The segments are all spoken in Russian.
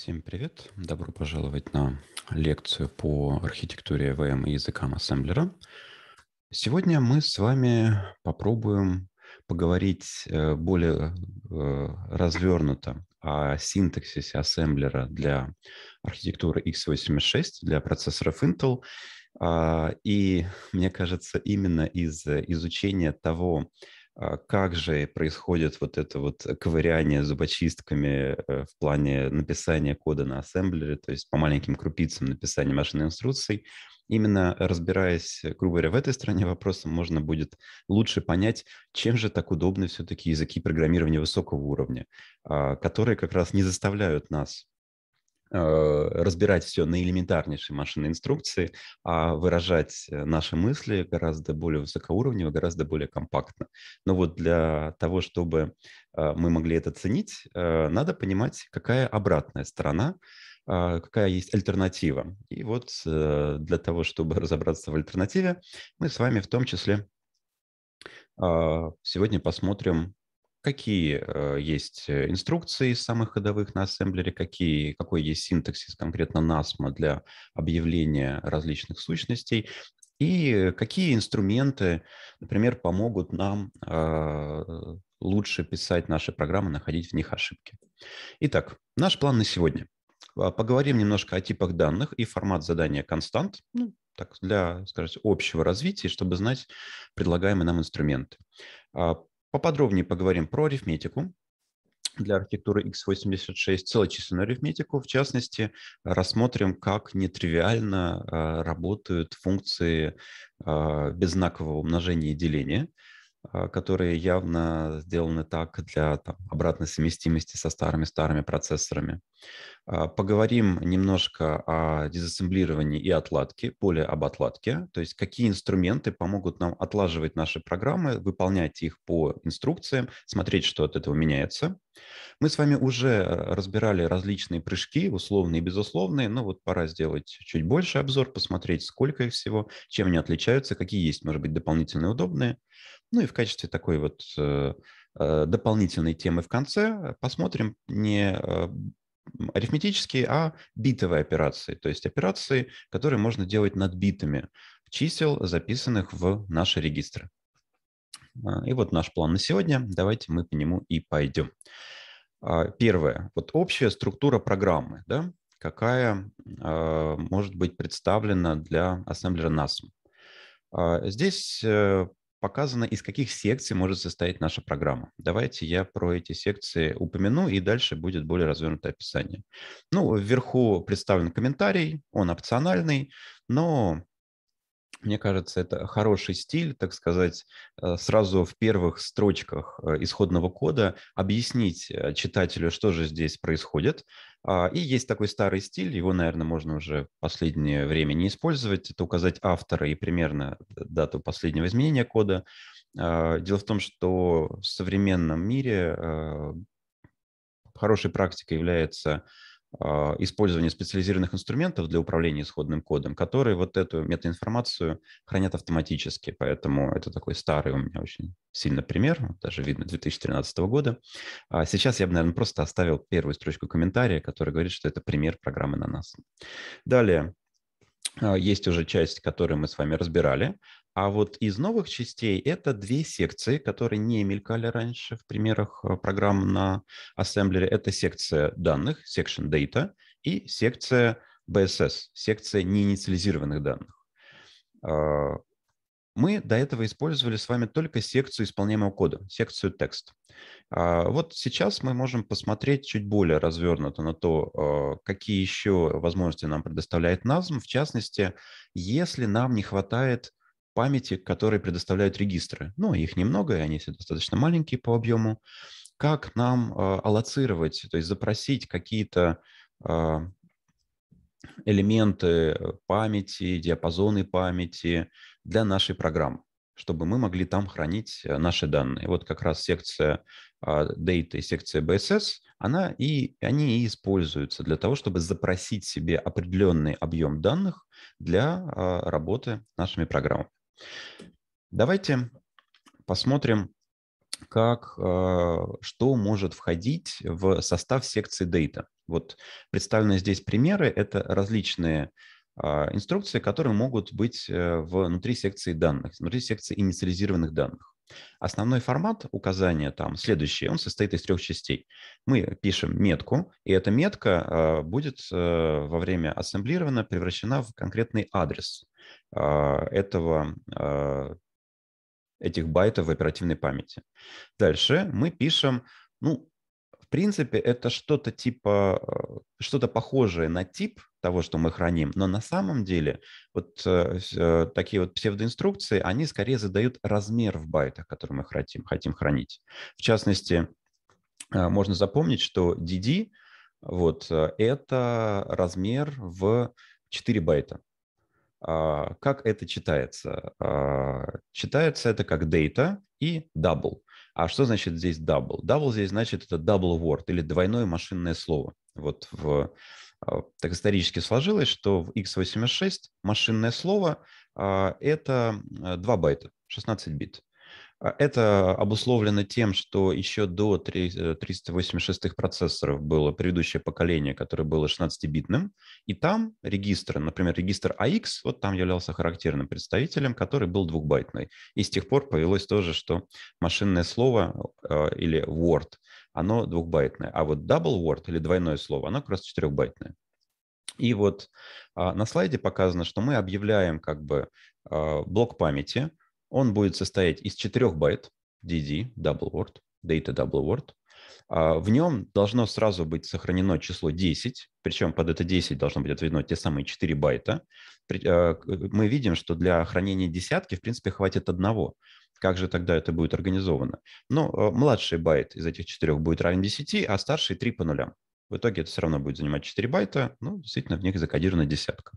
Всем привет! Добро пожаловать на лекцию по архитектуре ВМ и языкам ассемблера. Сегодня мы с вами попробуем поговорить э, более э, развернуто о синтаксисе ассемблера для архитектуры x86, для процессоров Intel. А, и мне кажется, именно из э, изучения того, а как же происходит вот это вот э, ковыряние зубочистками э, в плане написания кода на ассемблере, то есть по маленьким крупицам написания машинной инструкций. Именно разбираясь, э, грубо говоря, в этой стране вопроса, можно будет лучше понять, чем же так удобны все-таки языки программирования высокого уровня, а, которые как раз не заставляют нас Э, разбирать все на элементарнейшей машинной инструкции, а выражать э, наши мысли гораздо более высокоуровнево, гораздо более компактно. Но вот для того, чтобы э, мы могли это ценить, надо понимать, какая обратная сторона, какая есть альтернатива. И вот для того, чтобы разобраться в альтернативе, мы с вами в том числе сегодня посмотрим какие э, есть э, инструкции из самых ходовых на ассемблере, какие, какой есть синтаксис конкретно NASM для объявления различных сущностей, и какие инструменты, например, помогут нам э, лучше писать наши программы, находить в них ошибки. Итак, наш план на сегодня. А, поговорим немножко о типах данных и формат задания констант, ну, так, для, скажем, общего развития, чтобы знать предлагаемые нам инструменты. А, Поподробнее поговорим про арифметику для архитектуры x86, целочисленную арифметику. В частности, рассмотрим, как нетривиально э, работают функции э, беззнакового умножения и деления – а, которые явно сделаны так для там, обратной совместимости со старыми-старыми процессорами. А, поговорим немножко о дезассемблировании и отладке, более об отладке, то есть какие инструменты помогут нам отлаживать наши программы, выполнять их по инструкциям, смотреть, что от этого меняется. Мы с вами уже разбирали различные прыжки, условные и безусловные, но вот пора сделать чуть больше обзор, посмотреть, сколько их всего, чем они отличаются, какие есть, может быть, дополнительные удобные. Ну и в качестве такой вот э, э, дополнительной темы в конце посмотрим не э, арифметические, а битовые операции, то есть операции, которые можно делать над битами чисел, записанных в наши регистры. А, и вот наш план на сегодня. Давайте мы по нему и пойдем. А, первое. Вот общая структура программы, да, какая а, может быть представлена для ассемблера NASM. Здесь показано, из каких секций может состоять наша программа. Давайте я про эти секции упомяну, и дальше будет более развернутое описание. Ну, вверху представлен комментарий, он опциональный, но мне кажется, это хороший стиль, так сказать, э, сразу в первых строчках э, исходного кода объяснить э, читателю, что же здесь происходит, а, и есть такой старый стиль, его, наверное, можно уже в последнее время не использовать. Это указать автора и примерно дату последнего изменения кода. А, дело в том, что в современном мире а, хорошей практикой является а, использование специализированных инструментов для управления исходным кодом, которые вот эту метаинформацию хранят автоматически. Поэтому это такой старый у меня очень сильно пример, даже видно 2013 года. А сейчас я бы, наверное, просто оставил первую строчку комментария, которая говорит, что это пример программы на нас. Далее, а, есть уже часть, которую мы с вами разбирали. А вот из новых частей это две секции, которые не мелькали раньше в примерах э, программ на ассемблере. Это секция данных, section data, и секция BSS, секция неинициализированных данных. А, мы до этого использовали с вами только секцию исполняемого кода, секцию текст. А, вот сейчас мы можем посмотреть чуть более развернуто на то, а, какие еще возможности нам предоставляет NASM, в частности, если нам не хватает памяти, которые предоставляют регистры. Ну, их немного, и они все достаточно маленькие по объему. Как нам а, аллоцировать, то есть запросить какие-то элементы памяти, диапазоны памяти, для нашей программы, чтобы мы могли там хранить э, наши данные. Вот как раз секция а, Data и секция BSS, она и, они и используются для того, чтобы запросить себе определенный объем данных для а, работы нашими программами. Давайте посмотрим, как, а, что может входить в состав секции Data. Вот представлены здесь примеры. Это различные а, инструкции, которые могут быть э, внутри секции данных, внутри секции инициализированных данных. Основной формат указания там следующий, он состоит из трех частей. Мы пишем метку, и эта метка а, будет э, во время ассемблирована превращена в конкретный адрес а, этого этих байтов в оперативной памяти. Дальше мы пишем ну, в принципе, это что-то типа, э, что-то похожее на тип того, что мы храним, но на самом деле вот э, э такие вот псевдоинструкции, они скорее задают размер в байтах, который мы хотим, хотим хранить. В частности, э, можно запомнить, что DD вот, э, это размер в 4 байта. А, как это читается? А, читается это как data и double. А что значит здесь double? Double здесь значит это double word или двойное машинное слово. Вот в, а, так исторически сложилось, что в x86 машинное слово а, – это 2 а, байта, 16 бит. А, это обусловлено тем, что еще до 386-х э, процессоров было предыдущее поколение, которое было 16-битным, и там регистры, например, регистр AX, вот там являлся характерным представителем, который был двухбайтный. И с тех пор повелось тоже, что машинное слово а, или Word, оно двухбайтное, а вот double Word или двойное слово, оно как раз четырехбайтное. И вот а, на слайде показано, что мы объявляем как бы блок памяти, он будет состоять из 4 байт DD, double word, data double word. В нем должно сразу быть сохранено число 10, причем под это 10 должно быть отведено те самые 4 байта. А, э, мы видим, что для хранения десятки, в принципе, хватит одного. Как же тогда это будет организовано? Ну, э, младший байт из этих четырех будет равен 10, а старший 3 по нулям. В итоге это все равно будет занимать 4 байта, но ну, действительно в них закодирована десятка.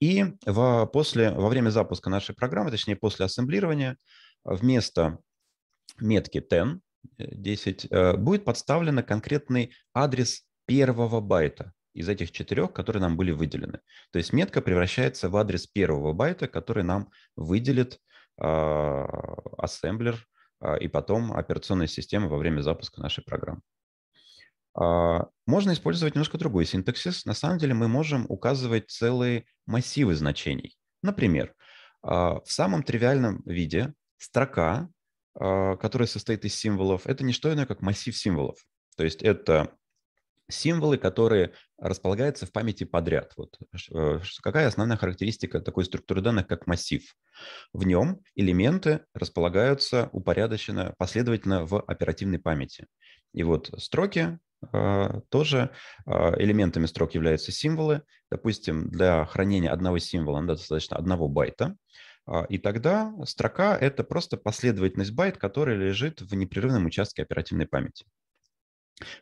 И во, после, во время запуска нашей программы, точнее после ассемблирования, вместо метки 10, 10 э, э, будет подставлен конкретный адрес первого байта из этих четырех, которые нам были выделены. То есть метка превращается в адрес первого байта, который нам выделит а, ассемблер а, и потом операционная система во время запуска нашей программы. А, можно использовать немножко другой синтаксис. На самом деле мы можем указывать целые массивы значений. Например, а, в самом тривиальном виде строка, а, которая состоит из символов, это не что иное, как массив символов. То есть это символы, которые располагаются в памяти подряд. Вот э, какая основная характеристика такой структуры данных, как массив? В нем элементы располагаются упорядоченно, последовательно в оперативной памяти. И вот строки а, тоже а, элементами строк являются символы. Допустим, для хранения одного символа достаточно одного байта. А, и тогда строка – это просто последовательность байт, которая лежит в непрерывном участке оперативной памяти.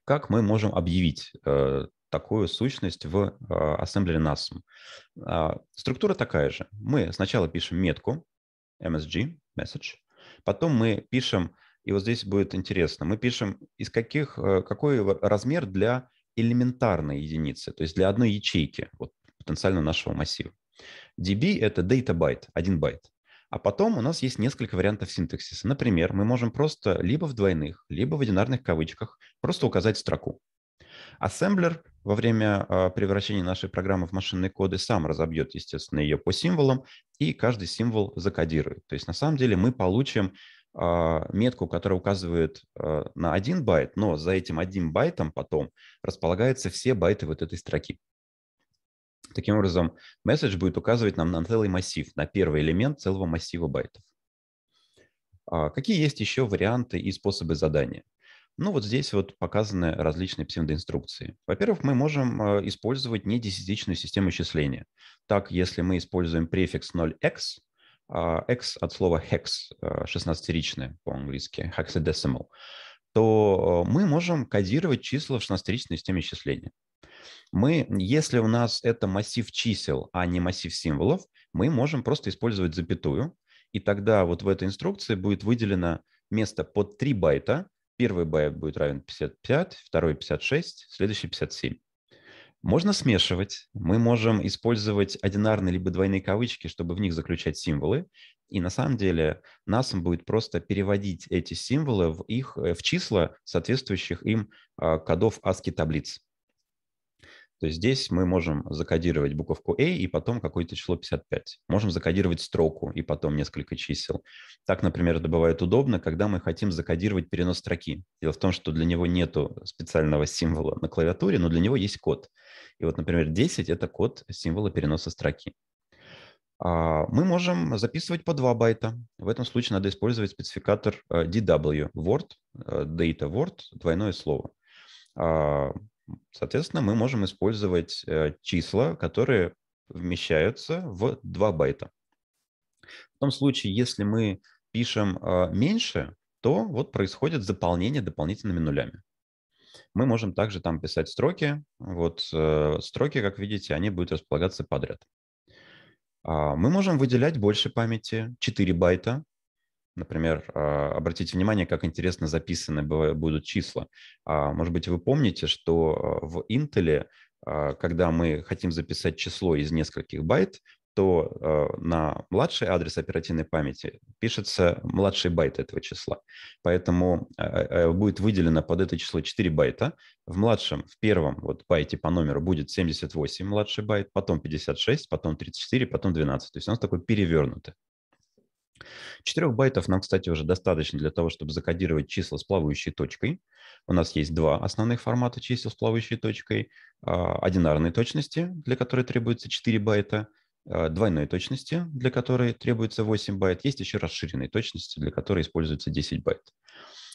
Как мы можем объявить э, такую сущность в ассемблере NASM? Структура такая же. Мы сначала пишем метку msg, message, потом мы пишем и вот здесь будет интересно. Мы пишем, из каких, э, какой размер для элементарной единицы, то есть для одной ячейки вот, потенциально нашего массива. DB – это data byte, один байт. А потом у нас есть несколько вариантов синтаксиса. Например, мы можем просто либо в двойных, либо в одинарных кавычках просто указать строку. Ассемблер во время э, превращения нашей программы в машинные коды сам разобьет, естественно, ее по символам, и каждый символ закодирует. То есть на самом деле мы получим а, метку, которая указывает а, на один байт, но за этим одним байтом потом располагаются все байты вот этой строки. Таким образом, message будет указывать нам на целый массив, на первый элемент целого массива байтов. А, какие есть еще варианты и способы задания? Ну вот здесь вот показаны различные псевдоинструкции. Во-первых, мы можем использовать не десятичную систему числения. Так, если мы используем префикс 0x, а, x от слова hex, 16-ричное а, по-английски, hexadecimal, то э, мы можем кодировать числа в 16-ричной системе исчисления. Мы, если у нас это массив чисел, а не массив символов, мы можем просто использовать запятую, и тогда вот в этой инструкции будет выделено место под 3 байта. Первый байт будет равен 55, второй 56, следующий 57. Можно смешивать. Мы можем использовать одинарные либо двойные кавычки, чтобы в них заключать символы. И на самом деле нас будет просто переводить эти символы в, их, э, в числа соответствующих им а, кодов ASCII таблиц. То есть здесь мы можем закодировать буковку A и потом какое-то число 55. Можем закодировать строку и потом несколько чисел. Так, например, это бывает удобно, когда мы хотим закодировать перенос строки. Дело в том, что для него нет специального символа на клавиатуре, но для него есть код. И вот, например, 10 – это код символа переноса строки. А, мы можем записывать по 2 байта. В этом случае надо использовать спецификатор э, DW, word, э, data word, двойное слово а, Соответственно, мы можем использовать э, числа, которые вмещаются в 2 байта. В том случае, если мы пишем э, меньше, то вот происходит заполнение дополнительными нулями. Мы можем также там писать строки. Вот э, строки, как видите, они будут располагаться подряд. А, мы можем выделять больше памяти, 4 байта, Например, а, обратите внимание, как интересно записаны будут числа. А, может быть, вы помните, что а, в Intel, когда мы хотим записать число из нескольких байт, то на младший адрес оперативной памяти пишется младший байт этого числа. Поэтому будет выделено под это число 4 байта. В младшем, в первом вот байте по номеру будет 78 младший байт, потом 56, потом 34, потом 12. То есть у нас такое перевернутое. 4 байтов нам, кстати, уже достаточно для того, чтобы закодировать числа с плавающей точкой. У нас есть два основных формата чисел с плавающей точкой. А, одинарной точности, для которой требуется 4 байта, а, двойной точности, для которой требуется 8 байт. Есть еще расширенной точности, для которой используется 10 байт.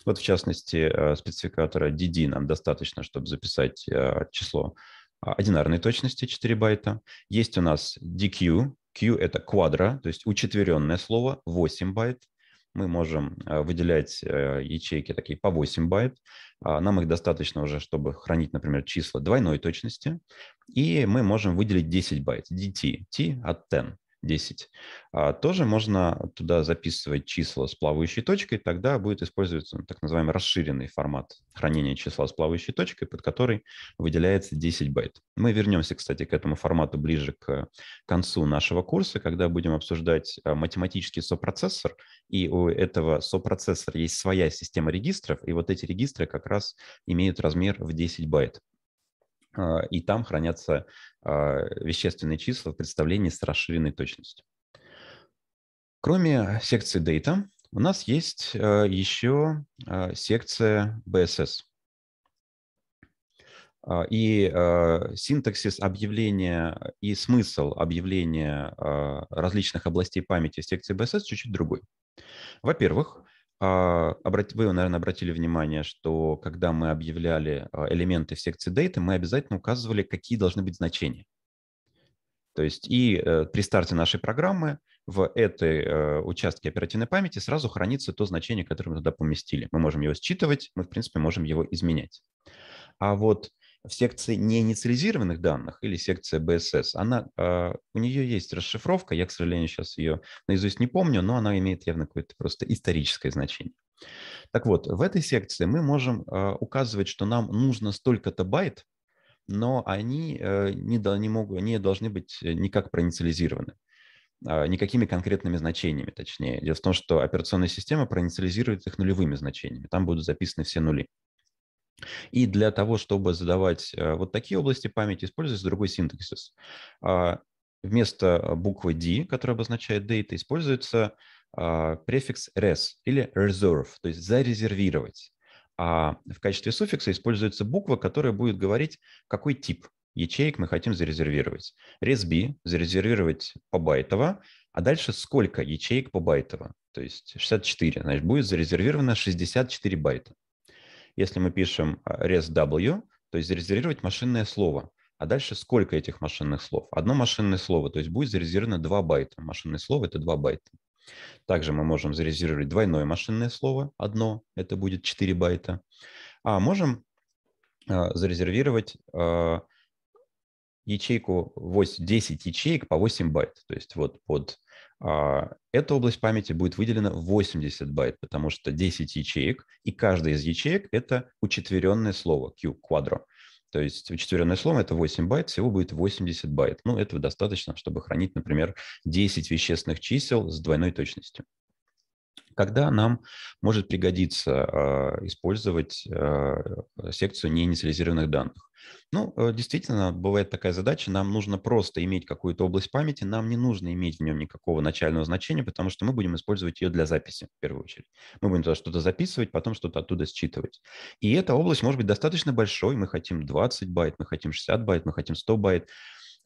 Вот, в частности, а, спецификатора DD нам достаточно, чтобы записать число одинарной точности 4 байта. Есть у нас DQ, Q – это квадра, то есть учетверенное слово, 8 байт. Мы можем э, выделять э, ячейки такие по 8 байт. А, нам их достаточно уже, чтобы хранить, например, числа двойной точности. И мы можем выделить 10 байт, DT, T от 10. 10, а, тоже можно туда записывать числа с плавающей точкой, тогда будет использоваться ну, так называемый расширенный формат хранения числа с плавающей точкой, под который выделяется 10 байт. Мы вернемся, кстати, к этому формату ближе к концу нашего курса, когда будем обсуждать а, математический сопроцессор, и у этого сопроцессора есть своя система регистров, и вот эти регистры как раз имеют размер в 10 байт. А, и там хранятся а, вещественные числа в представлении с расширенной точностью. Кроме секции Data, у нас есть а, еще секция BSS. И синтаксис объявления и смысл объявления различных областей памяти в секции BSS чуть-чуть другой. Во-первых, а, вы, наверное, обратили внимание, что когда мы объявляли а, элементы в секции data, мы обязательно указывали, какие должны быть значения. То есть и э, при старте нашей программы в этой э, участке оперативной памяти сразу хранится то значение, которое мы туда поместили. Мы можем его считывать, мы, в принципе, можем его изменять. А вот в секции неинициализированных данных или секция BSS, она, а, у нее есть расшифровка, я, к сожалению, сейчас ее наизусть не помню, но она имеет явно какое-то просто историческое значение. Так вот, в этой секции мы можем а, указывать, что нам нужно столько-то байт, но они э, не, не, могут, не должны быть никак проинициализированы а, никакими конкретными значениями, точнее. Дело в том, что операционная система проинициализирует их нулевыми значениями. Там будут записаны все нули. И для того, чтобы задавать э, вот такие области памяти, используется другой синтаксис. А, вместо буквы D, которая обозначает data, используется а, префикс res или reserve, то есть зарезервировать. А в качестве суффикса используется буква, которая будет говорить, какой тип ячеек мы хотим зарезервировать. ResB зарезервировать по побайтово, а дальше сколько ячеек по побайтово. То есть 64, значит, будет зарезервировано 64 байта. Если мы пишем а, resw, то есть зарезервировать машинное слово, а дальше сколько этих машинных слов? Одно машинное слово, то есть будет зарезервировано 2 байта. Машинное слово – это 2 байта. Также мы можем зарезервировать двойное машинное слово, одно, это будет 4 байта. А можем а, зарезервировать а, ячейку 8, 10 ячеек по 8 байт. То есть вот под а, эта область памяти будет выделена 80 байт, потому что 10 ячеек, и каждая из ячеек – это учетверенное слово Q, квадро. То есть учетверенное слово – это 8 байт, всего будет 80 байт. Ну, этого достаточно, чтобы хранить, например, 10 вещественных чисел с двойной точностью когда нам может пригодиться а, использовать а, секцию неинициализированных данных. Ну, э, действительно, бывает такая задача, нам нужно просто иметь какую-то область памяти, нам не нужно иметь в нем никакого начального значения, потому что мы будем использовать ее для записи в первую очередь. Мы будем туда что-то записывать, потом что-то оттуда считывать. И эта область может быть достаточно большой, мы хотим 20 байт, мы хотим 60 байт, мы хотим 100 байт,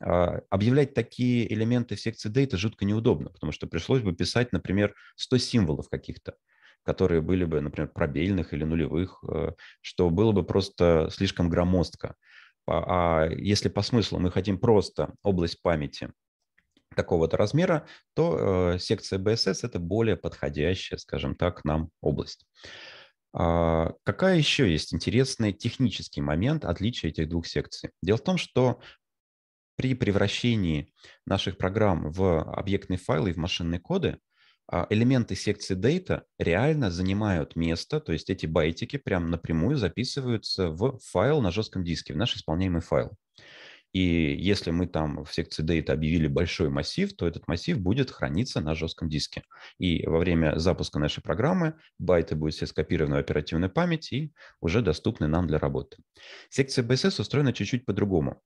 а, объявлять такие элементы в секции data жутко неудобно, потому что пришлось бы писать, например, 100 символов каких-то, которые были бы, например, пробельных или нулевых, э, что было бы просто слишком громоздко. А, а если по смыслу мы хотим просто область памяти такого-то размера, то э, секция BSS – это более подходящая, скажем так, нам область. А, какая еще есть интересный технический момент отличия этих двух секций? Дело в том, что при превращении наших программ в объектные файлы и в машинные коды а, элементы секции data реально занимают место, то есть эти байтики прям напрямую записываются в файл на жестком диске, в наш исполняемый файл. И если мы там в секции data объявили большой массив, то этот массив будет храниться на жестком диске. И во время запуска нашей программы байты будут все скопированы в оперативную память и уже доступны нам для работы. Секция BSS устроена чуть-чуть по-другому.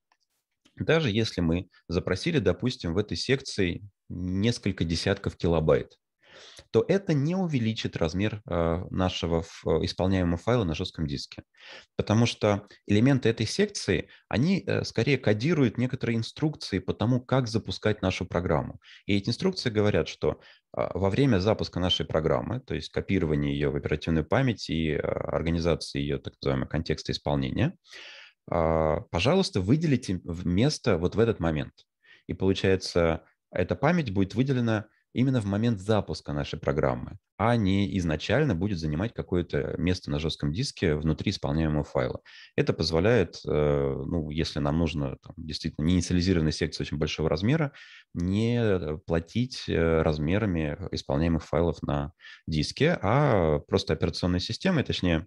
Даже если мы запросили, допустим, в этой секции несколько десятков килобайт, то это не увеличит размер а, нашего а, исполняемого файла на жестком диске. Потому что элементы этой секции, они э, скорее кодируют некоторые инструкции по тому, как запускать нашу программу. И эти инструкции говорят, что а, во время запуска нашей программы, то есть копирования ее в оперативную память и организации ее так называемого контекста исполнения, а, пожалуйста, выделите место вот в этот момент. И получается, эта память будет выделена именно в момент запуска нашей программы, а не изначально будет занимать какое-то место на жестком диске внутри исполняемого файла. Это позволяет, э, ну, если нам нужно там, действительно неинициализированная секция очень большого размера, не платить э, размерами исполняемых файлов на диске, а просто операционной системой, точнее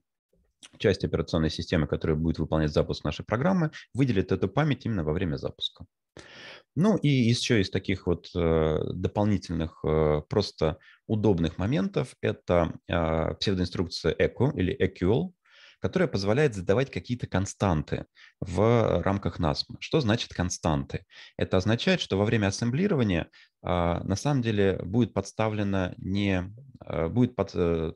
часть операционной системы, которая будет выполнять запуск нашей программы, выделит эту память именно во время запуска. Ну и еще из таких вот э, дополнительных э, просто удобных моментов это а, псевдоинструкция ECO или EQL, которая позволяет задавать какие-то константы в рамках NASM. Что значит константы? Это означает, что во время ассемблирования а, на самом деле будет подставлена не э, будет под,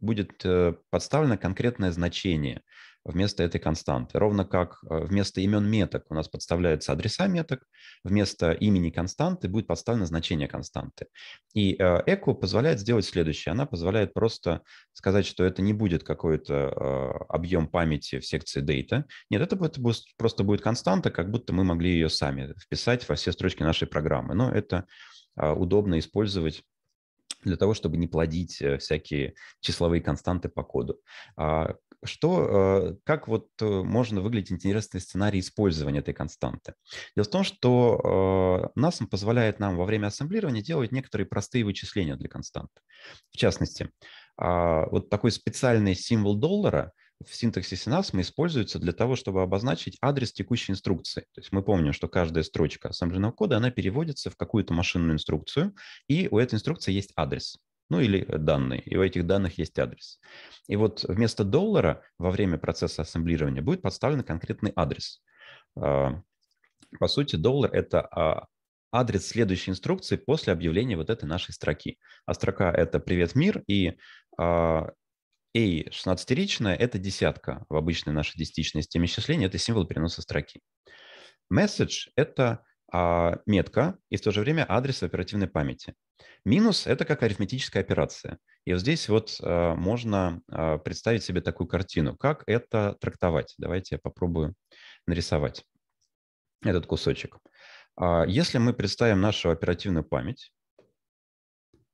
будет э, подставлено конкретное значение вместо этой константы. Ровно как э, вместо имен меток у нас подставляются адреса меток, вместо имени константы будет подставлено значение константы. И э, эко позволяет сделать следующее. Она позволяет просто сказать, что это не будет какой-то объем памяти в секции data. Нет, это, будет, просто будет константа, как будто мы могли ее сами вписать во все строчки нашей программы. Но это удобно использовать для того, чтобы не плодить э, всякие числовые константы по коду. А что, э, как вот э, можно выглядеть интересный сценарий использования этой константы? Дело в том, что NASM позволяет нам во время ассемблирования делать некоторые простые вычисления для константы. В частности, а, вот такой специальный символ доллара – в синтаксисе NASM используется для того, чтобы обозначить адрес текущей инструкции. То есть мы помним, что каждая строчка ассемблерного кода, она переводится в какую-то машинную инструкцию, и у этой инструкции есть адрес ну или данные, и у этих данных есть адрес. И вот вместо доллара во время процесса ассемблирования будет подставлен конкретный адрес. А, по сути, доллар – это а, адрес следующей инструкции после объявления вот этой нашей строки. А строка – это «Привет, мир», и а, A 16-ричная – это десятка в обычной нашей десятичной системе исчисления, это символ переноса строки. Message – это а, метка и в то же время адрес оперативной памяти. Минус – это как арифметическая операция. И вот здесь вот а, можно а, представить себе такую картину. Как это трактовать? Давайте я попробую нарисовать этот кусочек. А, если мы представим нашу оперативную память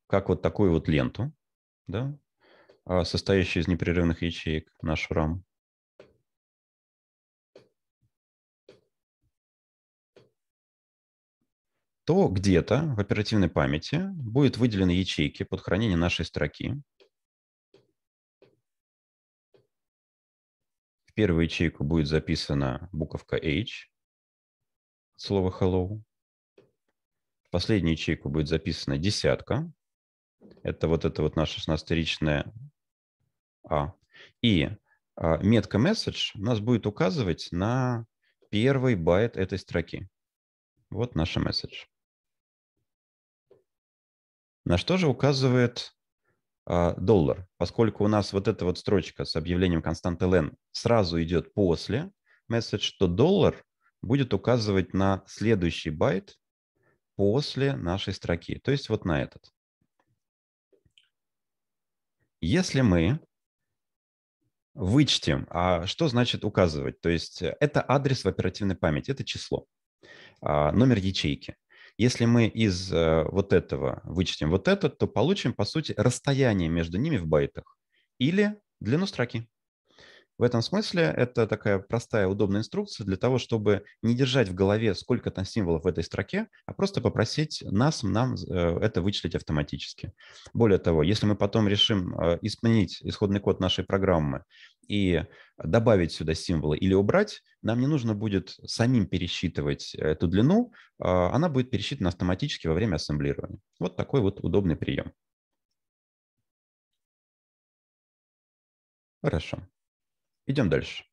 как вот такую вот ленту, да, а, состоящий из непрерывных ячеек, наш RAM. то где-то в оперативной памяти будет выделены ячейки под хранение нашей строки. В первую ячейку будет записана буковка H, слово hello. В последнюю ячейку будет записана десятка. Это вот это вот наша 16-ричная а. И а, метка message у нас будет указывать на первый байт этой строки. Вот наша message. На что же указывает а, доллар? Поскольку у нас вот эта вот строчка с объявлением константы len сразу идет после message, то доллар будет указывать на следующий байт после нашей строки, то есть вот на этот. Если мы Вычтем. А что значит указывать? То есть э, это адрес в оперативной памяти, это число, а, номер ячейки. Если мы из э, вот этого вычтем вот этот, то получим, по сути, расстояние между ними в байтах или длину строки. В этом смысле это такая простая, удобная инструкция для того, чтобы не держать в голове, сколько там символов в этой строке, а просто попросить нас, нам э, это вычислить автоматически. Более того, если мы потом решим э, изменить исходный код нашей программы и добавить сюда символы или убрать, нам не нужно будет самим пересчитывать эту длину, а она будет пересчитана автоматически во время ассемблирования. Вот такой вот удобный прием. Хорошо. Идем дальше.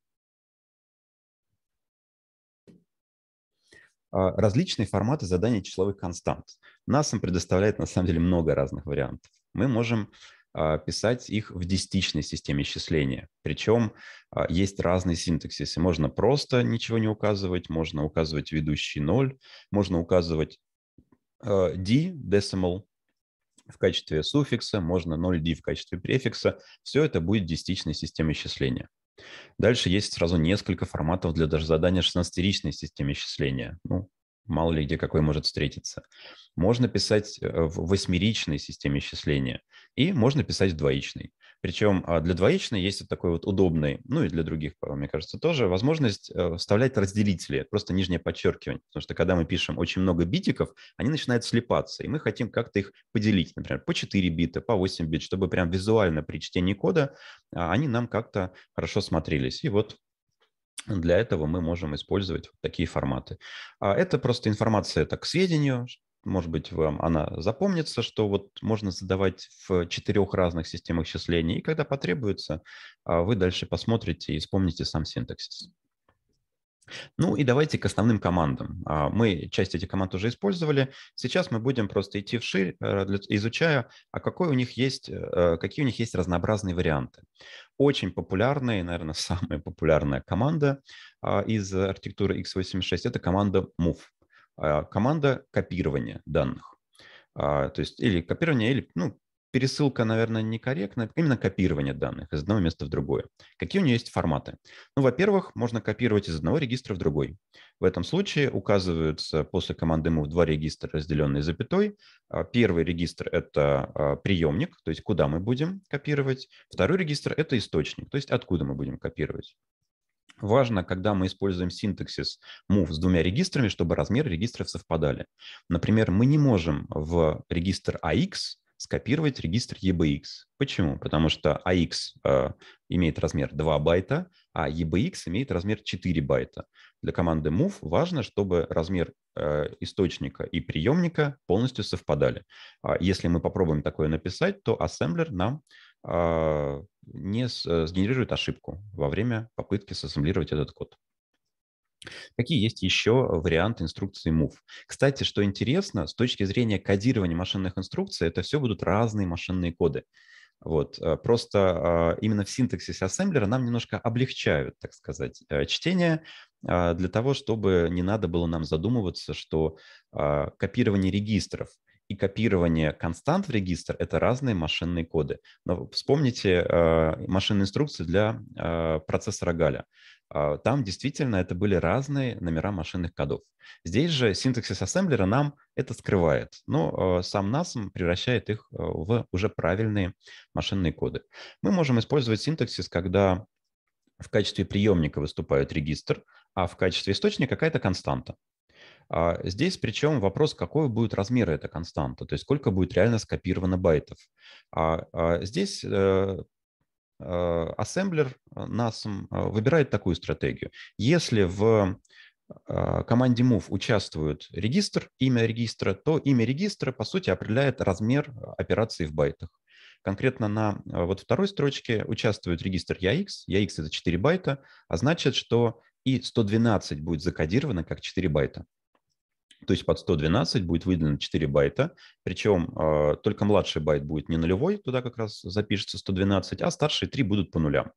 А, различные форматы задания числовых констант. им предоставляет на самом деле много разных вариантов. Мы можем а, писать их в десятичной системе исчисления. Причем а, есть разные синтаксисы. Можно просто ничего не указывать, можно указывать ведущий 0, можно указывать d, decimal, в качестве суффикса, можно 0d в качестве префикса. Все это будет десятичной системой исчисления. Дальше есть сразу несколько форматов для даже задания 16-ричной системе счисления. Ну, мало ли где какой может встретиться. Можно писать э, в восьмеричной системе исчисления и можно писать в двоичной. Причем а, для двоичной есть вот такой вот удобный, ну и для других, э, мне кажется, тоже, возможность э, вставлять разделители, просто нижнее подчеркивание. Потому что когда мы пишем очень много битиков, они начинают слепаться, и мы хотим как-то их поделить, например, по 4 бита, по 8 бит, чтобы прям визуально при чтении кода а, они нам как-то хорошо смотрелись. И вот для этого мы можем использовать такие форматы. А, это просто информация так, к сведению, может быть, вам она запомнится, что вот можно задавать в четырех разных системах числения, и когда потребуется, а, вы дальше посмотрите и вспомните сам синтаксис. Ну и давайте к основным командам. А, мы часть этих команд уже использовали. Сейчас мы будем просто идти вширь, э, изучая, а какой у них есть, э, какие у них есть разнообразные варианты. Очень популярная, наверное, самая популярная команда а, из архитектуры x86 – это команда MOVE. А, команда копирования данных. То есть или копирование, или ну, пересылка, наверное, некорректна, именно копирование данных из одного места в другое. Какие у нее есть форматы? Ну, во-первых, можно копировать из одного регистра в другой. В этом случае указываются после команды move два регистра, разделенные запятой. А, первый регистр – это а, приемник, то есть куда мы будем копировать. Второй регистр – это источник, то есть откуда мы будем копировать. Важно, когда мы используем синтаксис move с двумя регистрами, чтобы размеры регистров совпадали. Например, мы не можем в регистр AX скопировать регистр EBX. Почему? Потому что AX э, имеет размер 2 байта, а EBX имеет размер 4 байта. Для команды move важно, чтобы размер э, источника и приемника полностью совпадали. А если мы попробуем такое написать, то ассемблер нам э, не э, сгенерирует ошибку во время попытки сассемблировать этот код. Какие есть еще варианты инструкции MOVE? Кстати, что интересно, с точки зрения кодирования машинных инструкций, это все будут разные машинные коды. Вот. Э, просто а, именно в синтаксисе ассемблера нам немножко облегчают, так сказать, э, чтение а, для того, чтобы не надо было нам задумываться, что а, копирование регистров – и копирование констант в регистр – это разные машинные коды. Но вспомните э, машинные инструкции для э, процессора Галя. Э, там действительно это были разные номера машинных кодов. Здесь же синтаксис ассемблера нам это скрывает, но э, сам NASM превращает их в уже правильные машинные коды. Мы можем использовать синтаксис, когда в качестве приемника выступает регистр, а в качестве источника какая-то константа. А здесь причем вопрос, какой будет размер эта константа, то есть сколько будет реально скопировано байтов. А, а здесь э, э, ассемблер э, нас выбирает такую стратегию. Если в команде move участвует регистр, имя регистра, то имя регистра, по сути, определяет размер операции в байтах. Конкретно на вот второй строчке участвует регистр YAX. YAX – это 4 байта, а значит, что и 112 будет закодировано как 4 байта. То есть под 112 будет выделено 4 байта, причем э, а, только младший байт будет не нулевой, туда как раз запишется 112, а старшие 3 будут по нулям.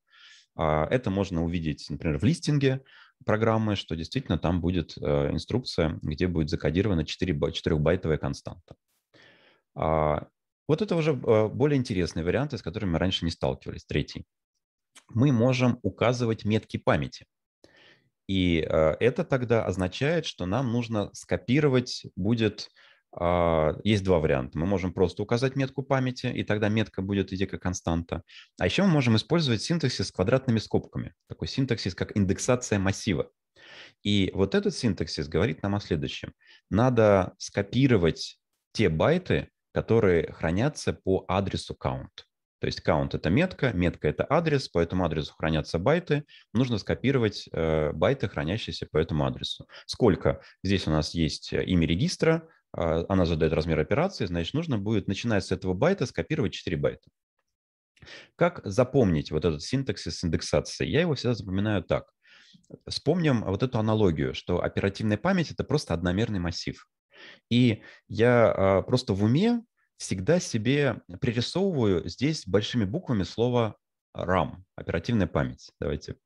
Э, это можно увидеть, например, в листинге программы, что действительно там будет э, инструкция, где будет закодирована 4, 4-байтовая константа. Э, вот это уже э, более интересные варианты, с которыми мы раньше не сталкивались. Третий. Мы можем указывать метки памяти. И э, это тогда означает, что нам нужно скопировать будет... А, есть два варианта. Мы можем просто указать метку памяти, и тогда метка будет идти как константа. А еще мы можем использовать синтаксис с квадратными скобками. Такой синтаксис, как индексация массива. И вот этот синтаксис говорит нам о следующем. Надо скопировать те байты, которые хранятся по адресу count. То есть count – это метка, метка – это адрес, по этому адресу хранятся байты. Нужно скопировать э, байты, хранящиеся по этому адресу. Сколько? Здесь у нас есть э, имя регистра, э, она задает размер операции, значит, нужно будет, начиная с этого байта, скопировать 4 байта. Как запомнить вот этот синтаксис индексации? Я его всегда запоминаю так. Вспомним вот эту аналогию, что оперативная память – это просто одномерный массив. И я а, просто в уме всегда себе пририсовываю здесь большими буквами слово RAM, оперативная память. Давайте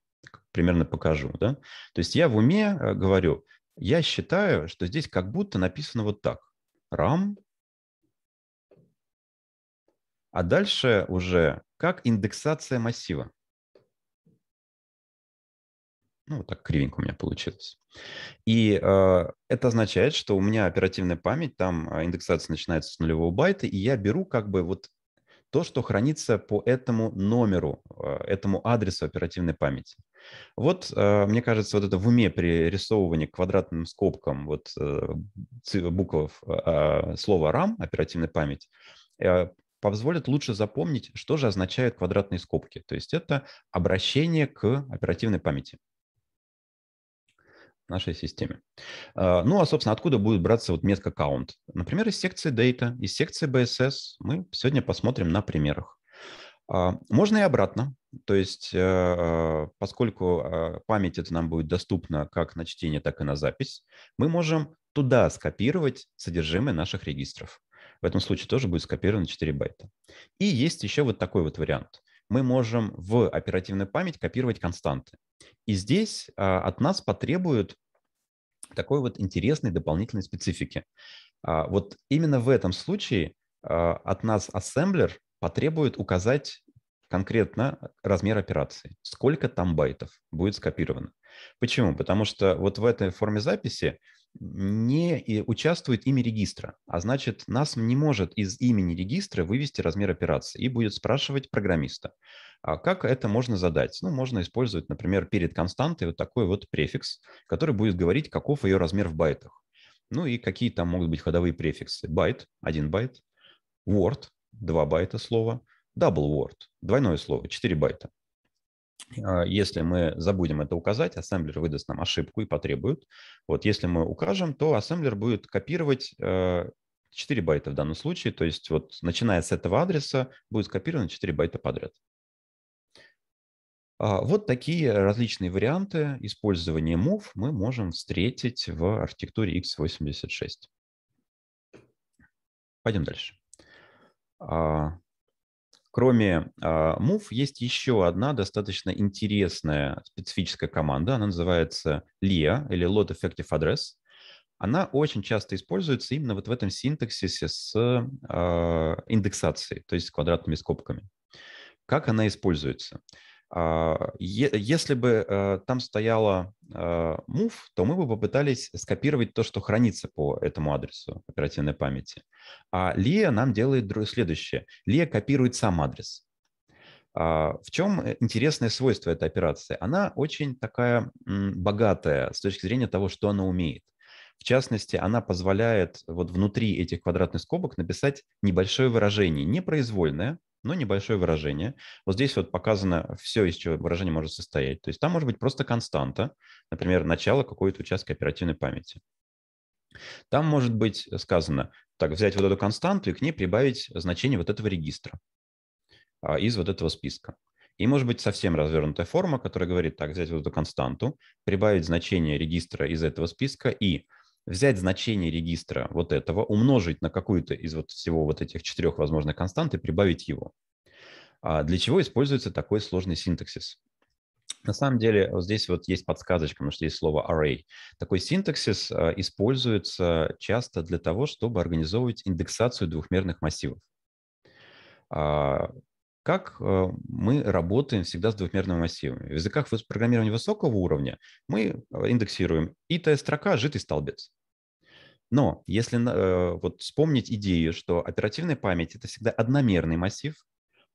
примерно покажу. Да? То есть я в уме э, говорю, я считаю, что здесь как будто написано вот так. RAM. А дальше уже как индексация массива. Ну, вот так кривенько у меня получилось. И э, это означает, что у меня оперативная память, там э, индексация начинается с нулевого байта, и я беру как бы вот то, что хранится по этому номеру, э, этому адресу оперативной памяти. Вот, э, мне кажется, вот это в уме при рисовании квадратным скобкам вот букв а, слова RAM, оперативная память, позволит лучше запомнить, что же означают квадратные скобки. То есть это обращение к оперативной памяти нашей системе. А, ну, а, собственно, откуда будет браться вот метка count? Например, из секции data, из секции BSS мы сегодня посмотрим на примерах. А, можно и обратно, то есть э, э, поскольку э, память это нам будет доступна как на чтение, так и на запись, мы можем туда скопировать содержимое наших регистров. В этом случае тоже будет скопировано 4 байта. И есть еще вот такой вот вариант мы можем в оперативную память копировать константы. И здесь а, от нас потребуют такой вот интересной дополнительной специфики. А, вот именно в этом случае а, от нас ассемблер потребует указать конкретно размер операции, сколько там байтов будет скопировано. Почему? Потому что вот в этой форме записи не э, участвует имя регистра, а значит, нас не может из имени регистра вывести размер операции и будет спрашивать программиста. А как это можно задать? Ну, можно использовать, например, перед константой вот такой вот префикс, который будет говорить, каков ее размер в байтах. Ну и какие там могут быть ходовые префиксы. Байт – один байт, word – два байта слова, double word – двойное слово – 4 байта. А, если мы забудем это указать, ассемблер выдаст нам ошибку и потребует. Вот если мы укажем, то ассемблер будет копировать 4 э, байта в данном случае, то есть вот начиная с этого адреса будет скопировано 4 байта подряд. А, вот такие различные варианты использования MOV мы можем встретить в архитектуре x86. Пойдем дальше. А, Кроме Move а, есть еще одна достаточно интересная специфическая команда. Она называется LIA или Load Effective Address. Она очень часто используется именно вот в этом синтаксисе с а, индексацией, то есть с квадратными скобками. Как она используется? А, если бы э, там стояла move, э, то мы бы попытались скопировать то, что хранится по этому адресу оперативной памяти. А Лия нам делает следующее. Лия копирует сам адрес. А, в чем э, интересное свойство этой операции? Она очень такая богатая с точки зрения того, что она умеет. В частности, она позволяет вот внутри этих квадратных скобок написать небольшое выражение, непроизвольное, но небольшое выражение. Вот здесь вот показано все, из чего выражение может состоять. То есть там может быть просто константа, например, начало какой-то участка оперативной памяти. Там может быть сказано, так, взять вот эту константу и к ней прибавить значение вот этого регистра а, из вот этого списка. И может быть совсем развернутая форма, которая говорит, так, взять вот эту константу, прибавить значение регистра из этого списка и взять значение регистра вот этого, умножить на какую-то из вот всего вот этих четырех возможных констант и прибавить его. А для чего используется такой сложный синтаксис? На самом деле вот здесь вот есть подсказочка, потому что есть слово array. Такой синтаксис а, используется часто для того, чтобы организовывать индексацию двухмерных массивов. А, как э, мы работаем всегда с двухмерными массивами. В языках программирования высокого уровня мы э, индексируем и та строка, житый столбец. Но если э, вот вспомнить идею, что оперативная память – это всегда одномерный массив,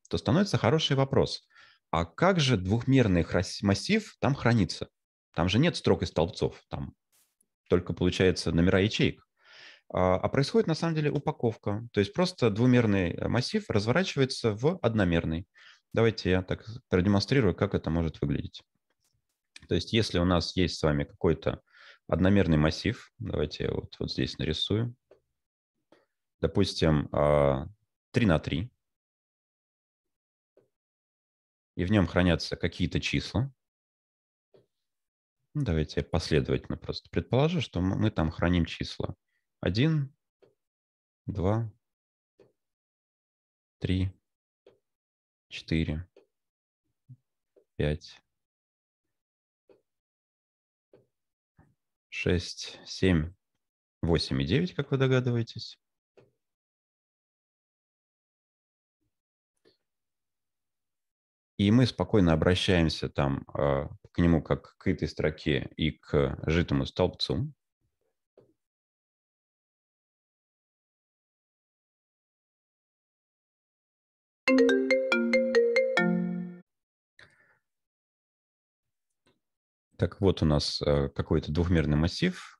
то становится хороший вопрос. А как же двухмерный массив там хранится? Там же нет строк и столбцов, там только, получается, номера ячеек. А, а происходит на самом деле упаковка. То есть просто двумерный э, массив разворачивается в одномерный. Давайте я так продемонстрирую, как это может выглядеть. То есть если у нас есть с вами какой-то одномерный массив, давайте я вот, вот здесь нарисую, допустим, 3 а, на 3, и в нем хранятся какие-то числа. Ну, давайте я последовательно просто предположу, что мы там храним числа один, два, три, четыре, пять, шесть, семь, восемь и девять, как вы догадываетесь. И мы спокойно обращаемся там а, к нему как к этой строке и к житому столбцу. Так вот у нас э, какой-то двухмерный массив,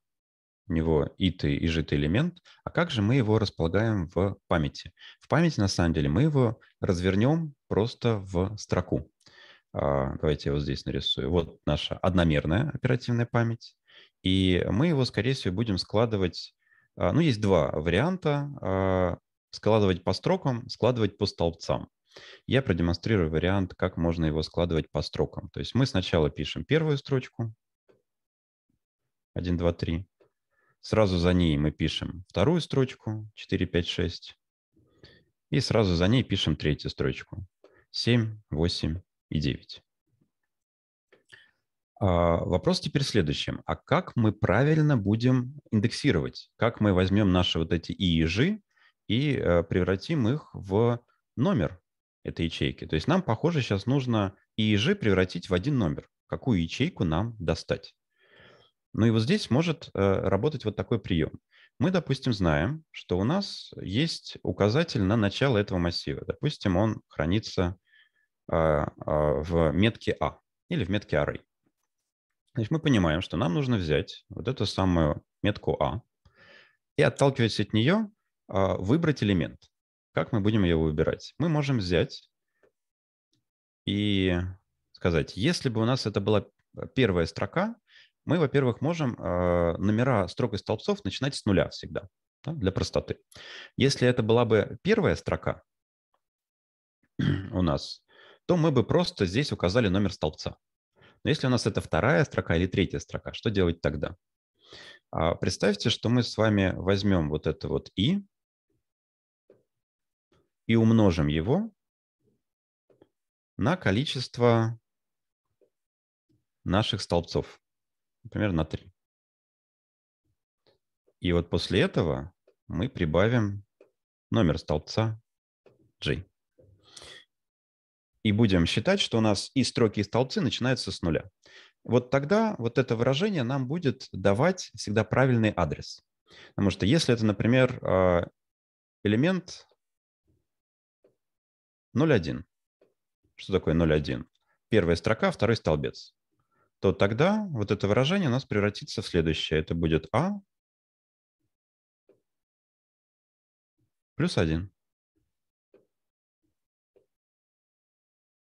у него и ты, и житый элемент. А как же мы его располагаем в памяти? В памяти, на самом деле, мы его развернем просто в строку. А, давайте я его вот здесь нарисую. Вот наша одномерная оперативная память. И мы его, скорее всего, будем складывать... А, ну, есть два варианта а, складывать по строкам, складывать по столбцам. Я продемонстрирую вариант, как можно его складывать по строкам. То есть мы сначала пишем первую строчку, 1, 2, 3. Сразу за ней мы пишем вторую строчку, 4, 5, 6. И сразу за ней пишем третью строчку, 7, 8 и 9. А, вопрос теперь следующим. А как мы правильно будем индексировать? Как мы возьмем наши вот эти и и же и э, превратим их в номер этой ячейки. То есть нам, похоже, сейчас нужно EEG превратить в один номер. Какую ячейку нам достать? Ну и вот здесь может э, работать вот такой прием. Мы, допустим, знаем, что у нас есть указатель на начало этого массива. Допустим, он хранится а, а, в метке А или в метке array. Значит, мы понимаем, что нам нужно взять вот эту самую метку А и отталкиваясь от нее, а, выбрать элемент. Как мы будем его выбирать? Мы можем взять и сказать, если бы у нас это была первая строка, мы, во-первых, можем а, номера строк и столбцов начинать с нуля всегда, да, для простоты. Если это была бы первая строка у нас, то мы бы просто здесь указали номер столбца. Но если у нас это вторая строка или третья строка, что делать тогда? А, представьте, что мы с вами возьмем вот это вот «и», и умножим его на количество наших столбцов, например, на 3. И вот после этого мы прибавим номер столбца j И будем считать, что у нас и строки, и столбцы начинаются с нуля. Вот тогда вот это выражение нам будет давать всегда правильный адрес. Потому что если это, например, э, элемент 0,1. Что такое 0,1? Первая строка, второй столбец. То тогда вот это выражение у нас превратится в следующее. Это будет А плюс 1.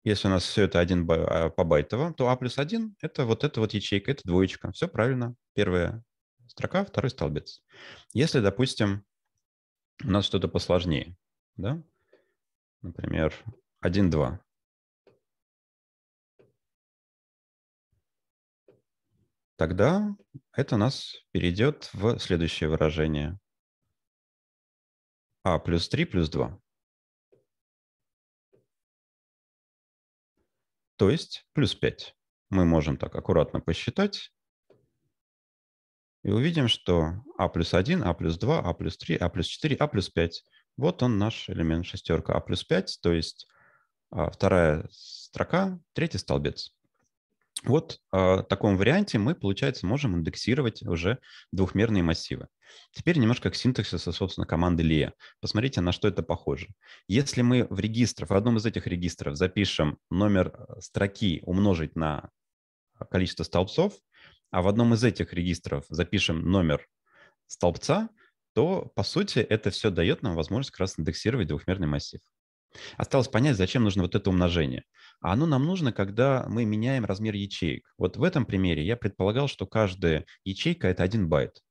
Если у нас все это 1 а, по байтово, то А плюс 1 – это вот эта вот ячейка, это двоечка. Все правильно. Первая строка, второй столбец. Если, допустим, у нас что-то посложнее, да, Например, 1-2. Тогда это нас перейдет в следующее выражение. А плюс 3 плюс 2. То есть плюс 5. Мы можем так аккуратно посчитать. И увидим, что А плюс 1, А плюс 2, А плюс 3, А плюс 4, А плюс 5. Вот он наш элемент шестерка А плюс 5, то есть а, вторая строка, третий столбец. Вот а, в таком варианте мы, получается, можем индексировать уже двухмерные массивы. Теперь немножко к синтаксису, собственно, команды LIA. Посмотрите, на что это похоже. Если мы в регистрах, в одном из этих регистров запишем номер э, строки умножить на а, количество столбцов, а в одном из этих регистров запишем номер столбца, то, по сути, это все дает нам возможность как раз индексировать двухмерный массив. Осталось понять, зачем нужно вот это умножение. А оно нам нужно, когда мы меняем размер ячеек. Вот в этом примере я предполагал, что каждая ячейка – это 1 байт.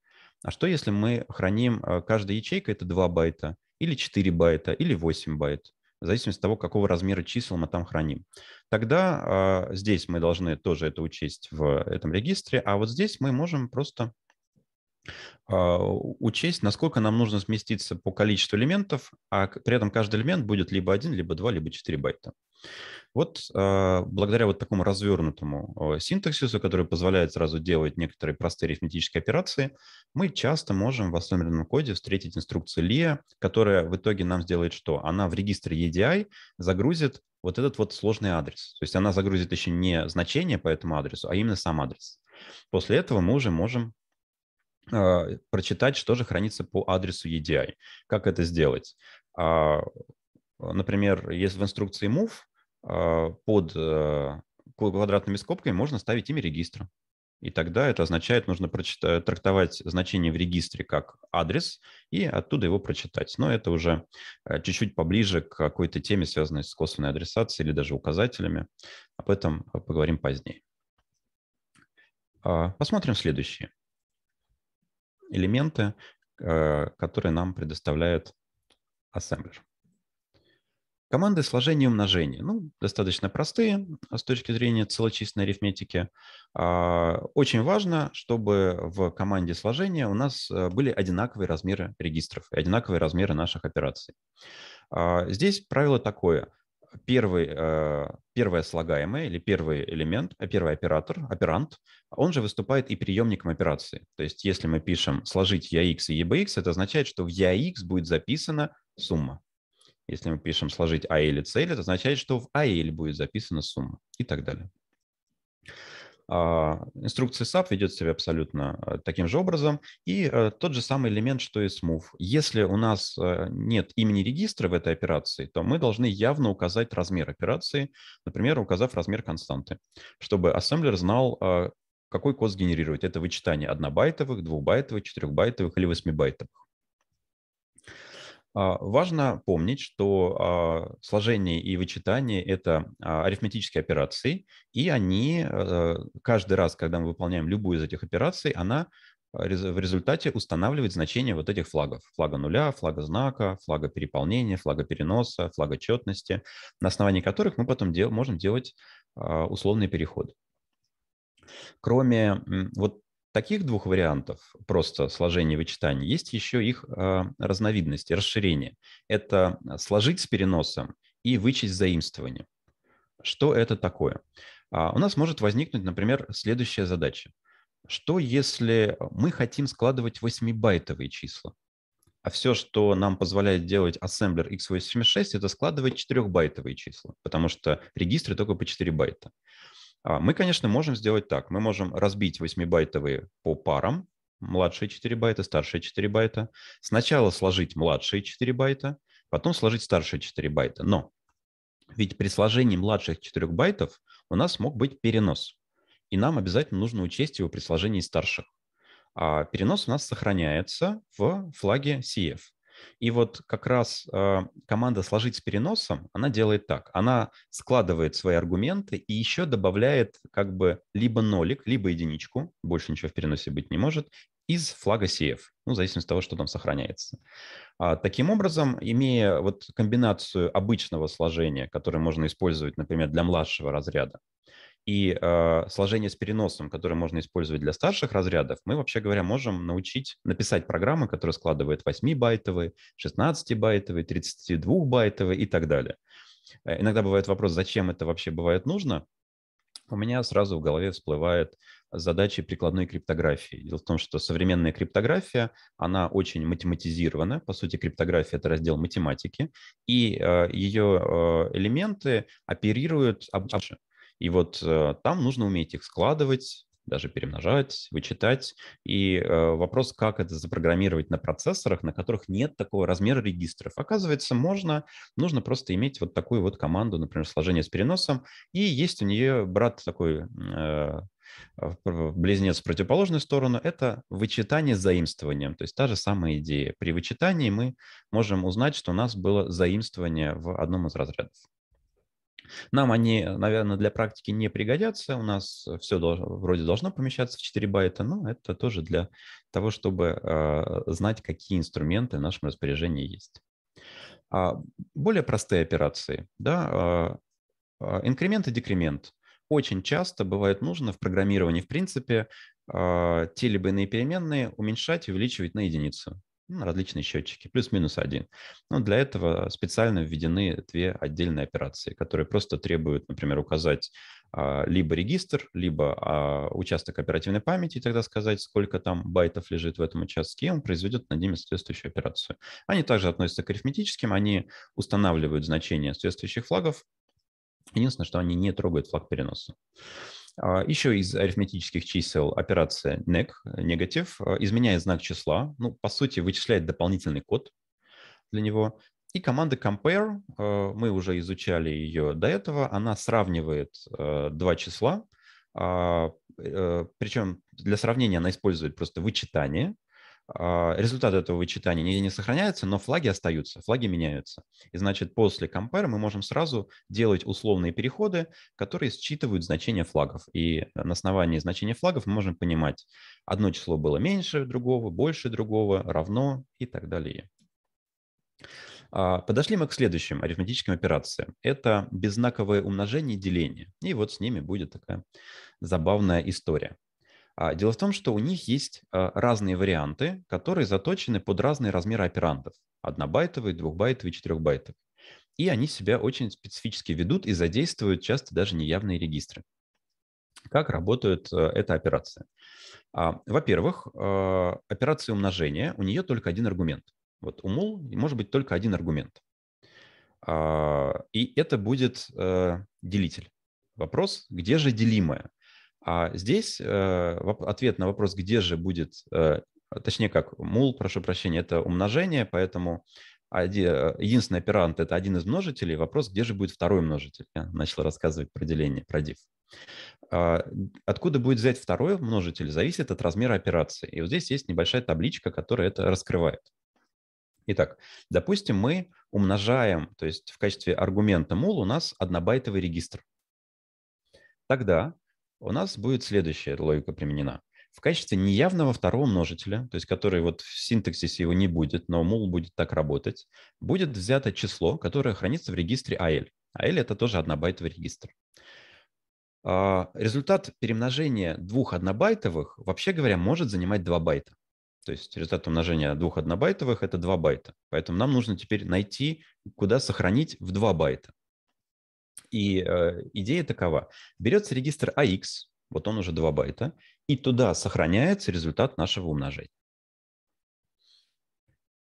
А что, если мы храним, э, каждая ячейка – это 2 байта, или 4 байта, или 8 байт, в зависимости от того, какого размера чисел мы там храним. Тогда а, здесь мы должны тоже это учесть в этом регистре, а вот здесь мы можем просто а, учесть, насколько нам нужно сместиться по количеству элементов, а при этом каждый элемент будет либо один, либо два, либо четыре байта. Вот а, благодаря вот такому развернутому а, синтаксису, который позволяет сразу делать некоторые простые арифметические операции, мы часто можем в основном коде встретить инструкцию LIA, которая в итоге нам сделает что? Она в регистре EDI загрузит вот этот вот сложный адрес. То есть она загрузит еще не значение по этому адресу, а именно сам адрес. После этого мы уже можем а, прочитать, что же хранится по адресу EDI. А как это сделать? А, например, если в инструкции move э, а, под э, квадратными скобками можно ставить имя регистра. И тогда это означает, нужно прочитать, трактовать значение в регистре как адрес и оттуда его прочитать. Но это уже чуть-чуть поближе к какой-то теме, связанной с косвенной адресацией или даже указателями. Об этом поговорим позднее. Посмотрим следующее элементы, э, которые нам предоставляет ассемблер. Команды сложения и умножения. Ну, достаточно простые с точки зрения целочисленной арифметики. А, очень важно, чтобы в команде сложения у нас э, были одинаковые размеры регистров и одинаковые размеры наших операций. А, здесь правило такое первый, э, первое слагаемое или первый элемент, э, первый оператор, оперант, он же выступает и приемником операции. То есть если мы пишем сложить EAX и EBX, это означает, что в EAX будет записана сумма. Если мы пишем сложить AL и CL, это означает, что в а AL будет записана сумма и так далее. А, Инструкция SAP ведет себя абсолютно э, таким же образом. И э, тот же самый элемент, что и SMOOF. Если у нас э, нет имени регистра в этой операции, то мы должны явно указать размер операции, например, указав размер константы, чтобы ассемблер знал, какой код сгенерировать. Это вычитание однобайтовых, двухбайтовых, четырехбайтовых или восьмибайтовых. А, важно помнить, что а, сложение и вычитание – это а, арифметические операции, и они э, каждый раз, когда мы выполняем любую из этих операций, она в результате устанавливает значение вот этих флагов. Флага нуля, флага знака, флага переполнения, флага переноса, флага четности, на основании которых мы потом дел, можем делать условные переходы. Кроме вот таких двух вариантов, просто сложение и вычитание, есть еще их а, разновидности, расширение. Это а, сложить с переносом и вычесть с заимствование. Что это такое? А, у нас может возникнуть, например, следующая задача. Что если мы хотим складывать 8-байтовые числа? А все, что нам позволяет делать ассемблер x86, это складывать 4-байтовые числа, потому что регистры только по 4 байта. А, мы, конечно, можем сделать так. Мы можем разбить 8-байтовые по парам, младшие 4 байта, старшие 4 байта. Сначала сложить младшие 4 байта, потом сложить старшие 4 байта. Но ведь при сложении младших 4 байтов у нас мог быть перенос. И нам обязательно нужно учесть его при сложении старших. А перенос у нас сохраняется в флаге CF. И вот как раз э, команда «Сложить с переносом», она делает так. Она складывает свои аргументы и еще добавляет как бы либо нолик, либо единичку, больше ничего в переносе быть не может, из флага CF, ну, в зависимости от того, что там сохраняется. А, таким образом, имея вот комбинацию обычного сложения, которое можно использовать, например, для младшего разряда, и э, сложение с переносом, которое можно использовать для старших разрядов, мы, вообще говоря, можем научить написать программы, которые складывают 8-байтовые, 16-байтовые, 32-байтовые и так далее. Э, иногда бывает вопрос, зачем это вообще бывает нужно. У меня сразу в голове всплывает задачи прикладной криптографии. Дело в том, что современная криптография, она очень математизирована. По сути, криптография – это раздел математики, и э, ее э, элементы оперируют... Об... И вот э, там нужно уметь их складывать, даже перемножать, вычитать. И э, вопрос, как это запрограммировать на процессорах, на которых нет такого размера регистров. Оказывается, можно, нужно просто иметь вот такую вот команду, например, сложение с переносом, и есть у нее брат такой, э, близнец в противоположную сторону, это вычитание с заимствованием, то есть та же самая идея. При вычитании мы можем узнать, что у нас было заимствование в одном из разрядов. Нам они, наверное, для практики не пригодятся. У нас э, все должно, вроде должно помещаться в 4 байта, но это тоже для того, чтобы э, знать, какие инструменты в нашем распоряжении есть. А более простые операции, да, э, инкремент и декремент. Очень часто бывает нужно в программировании, в принципе, э, те либо иные переменные уменьшать и увеличивать на единицу. Ну, различные счетчики, плюс-минус один. Но для этого специально введены две отдельные операции, которые просто требуют, например, указать а, либо регистр, либо а, участок оперативной памяти, и тогда сказать, сколько там байтов лежит в этом участке, и он произведет над ними соответствующую операцию. Они также относятся к арифметическим, они устанавливают значения соответствующих флагов, единственное, что они не трогают флаг переноса. А, Еще из арифметических чисел операция neg, э, негатив, э, изменяет знак числа, ну, по сути, вычисляет дополнительный код для него. И команда compare, э, мы уже изучали ее до этого, она сравнивает два числа, а, причем для сравнения она использует просто вычитание, а, результат этого вычитания нигде не сохраняется, но флаги остаются, флаги меняются. И значит, после compare мы можем сразу делать условные переходы, которые считывают значение флагов. И на основании значения флагов мы можем понимать, одно число было меньше другого, больше другого, равно и так далее. А, подошли мы к следующим арифметическим операциям. Это беззнаковое умножение и деление. И вот с ними будет такая забавная история. А, дело в том, что у них есть а, разные варианты, которые заточены под разные размеры операндов. Однобайтовый, двухбайтовый, четырехбайтовый. И они себя очень специфически ведут и задействуют часто даже неявные регистры. Как работает э, эта операция? А, во-первых, э, операция умножения, у нее только один аргумент. Вот у мул может быть только один аргумент. И это будет э, делитель. Вопрос, где же делимое? А здесь э, ответ на вопрос, где же будет, э, точнее как, мул, прошу прощения, это умножение, поэтому а, э, единственный оперант – это один из множителей. Вопрос, где же будет второй множитель? Я начал рассказывать про деление, про div. А, откуда будет взять второй множитель, зависит от размера операции. И вот здесь есть небольшая табличка, которая это раскрывает. Итак, допустим, мы умножаем, то есть в качестве аргумента мул у нас однобайтовый регистр. Тогда у нас будет следующая логика применена. В качестве неявного второго множителя, то есть который вот в синтаксисе его не будет, но мул будет так работать, будет взято число, которое хранится в регистре AL. А AL а – это тоже однобайтовый регистр. А, результат перемножения двух однобайтовых, вообще говоря, может занимать 2 байта. То есть результат умножения двух однобайтовых – это 2 байта. Поэтому нам нужно теперь найти, куда сохранить в 2 байта. И э, идея такова. Берется регистр AX, вот он уже 2 байта, и туда сохраняется результат нашего умножения.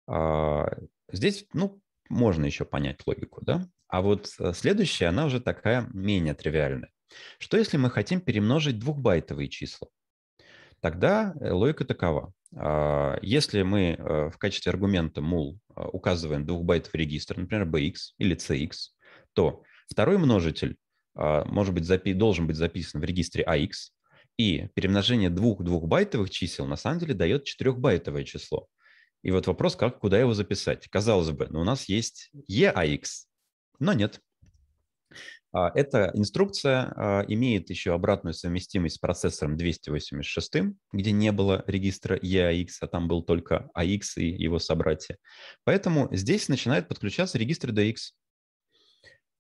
А, здесь, ну, можно еще понять логику, да? А вот э, следующая, она уже такая менее тривиальная. Что если мы хотим перемножить двухбайтовые числа? Тогда э, логика такова. А, если мы э, в качестве аргумента mul указываем двухбайтовый регистр, например, bx или cx, то Второй множитель а, может быть, запи- должен быть записан в регистре AX, и перемножение двух двухбайтовых чисел на самом деле дает четырехбайтовое число. И вот вопрос, как, куда его записать? Казалось бы, но ну, у нас есть EAX, но нет. А, эта инструкция а, имеет еще обратную совместимость с процессором 286, где не было регистра EAX, а там был только AX и его собратья. Поэтому здесь начинает подключаться регистр DX.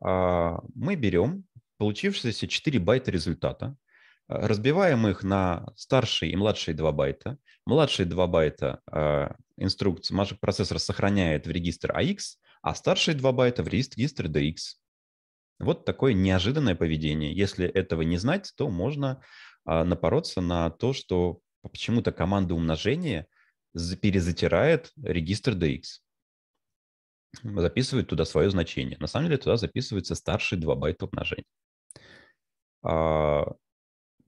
А, мы берем получившиеся 4 байта результата, а, разбиваем их на старшие и младшие 2 байта. Младшие 2 байта а, инструкция, процессор сохраняет в регистр AX, а старшие 2 байта в регистр DX. Вот такое неожиданное поведение. Если этого не знать, то можно напороться на то, что почему-то команда умножения перезатирает регистр DX записывает туда свое значение. На самом деле туда записывается старший 2 байта умножения. А,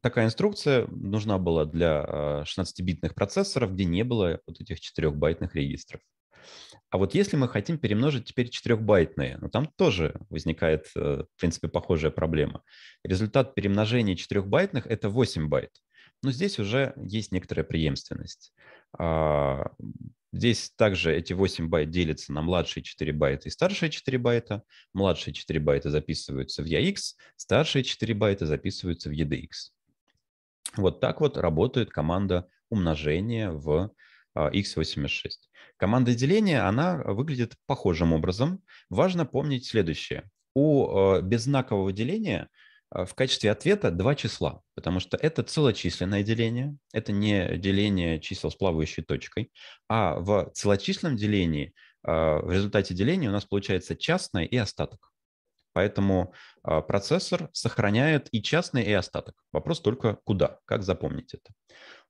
такая инструкция нужна была для 16-битных а, процессоров, где не было вот этих 4-байтных регистров. А вот если мы хотим перемножить теперь 4-байтные, ну там тоже возникает, э, в принципе, похожая проблема. Результат перемножения 4-байтных – это 8 байт. Но здесь уже есть некоторая преемственность. А, Здесь также эти 8 байт делятся на младшие 4 байта и старшие 4 байта. Младшие 4 байта записываются в EX, старшие 4 байта записываются в EDX. Вот так вот работает команда умножения в x86. А, команда деления, она выглядит похожим образом. Важно помнить следующее. У а, беззнакового деления а, в качестве ответа два числа, потому что это целочисленное деление, это не деление чисел с плавающей точкой, а в целочисленном делении, а, в результате деления у нас получается частное и остаток. Поэтому а, процессор сохраняет и частный, и остаток. Вопрос только куда, как запомнить это.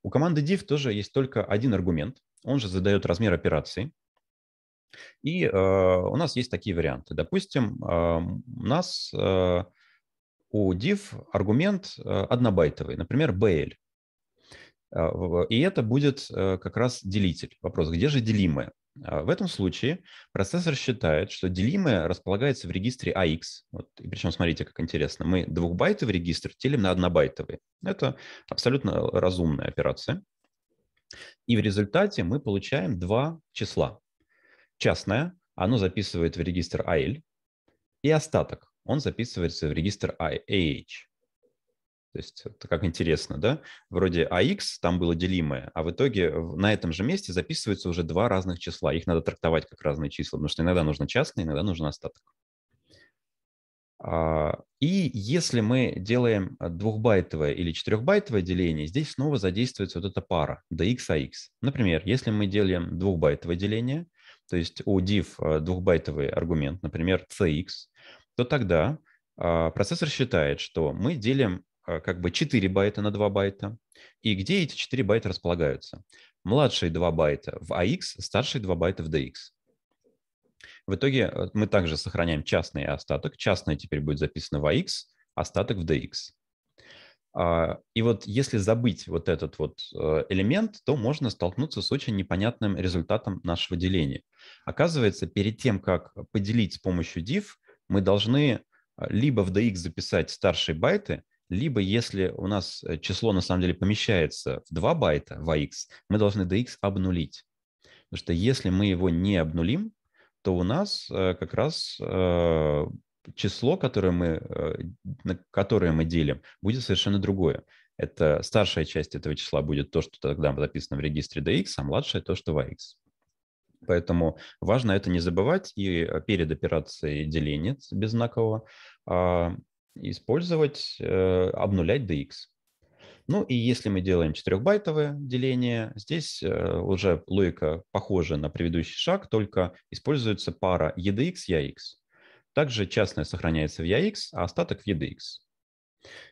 У команды div тоже есть только один аргумент, он же задает размер операции, и у нас есть такие варианты. Допустим, у нас у div аргумент э, однобайтовый, например, bl. А, и это будет э, как раз делитель. Вопрос, где же делимое? А, в этом случае процессор считает, что делимое располагается в регистре AX. Вот, и причем, смотрите, как интересно, мы двухбайтовый регистр делим на однобайтовый. Это абсолютно разумная операция. И в результате мы получаем два числа. Частное, оно записывает в регистр AL, и остаток он записывается в регистр AH. То есть это как интересно, да? Вроде AX там было делимое, а в итоге на этом же месте записываются уже два разных числа. Их надо трактовать как разные числа, потому что иногда нужно частное, иногда нужен остаток. А, и если мы делаем а, двухбайтовое или четырехбайтовое деление, здесь снова задействуется вот эта пара dx, ax. Например, если мы делаем двухбайтовое деление, то есть у div а, двухбайтовый аргумент, например, cx, то тогда а, процессор считает, что мы делим а, как бы 4 байта на 2 байта, и где эти 4 байта располагаются. Младшие 2 байта в AX, старшие 2 байта в DX. В итоге э, мы также сохраняем частный остаток. Частное теперь будет записано в AX, остаток в DX. А, и вот если забыть вот этот вот э, элемент, то можно столкнуться с очень непонятным результатом нашего деления. Оказывается, перед тем, как поделить с помощью div, мы должны а, либо в DX записать старшие байты, либо если у нас э, число на самом деле помещается в 2 байта в AX, мы должны DX обнулить. Потому что если мы его не обнулим, то у нас э, как раз э, число, которое мы, которое мы делим, будет совершенно другое. Это старшая часть этого числа будет то, что тогда записано в регистре DX, а младшая то, что в AX. Поэтому важно это не забывать и э, перед операцией деления без беззнакового а, использовать, э, обнулять dx. Ну и если мы делаем 4-байтовое деление, здесь э, уже логика похожа на предыдущий шаг, только используется пара edx, yax. Также частное сохраняется в yax, e а остаток в edx.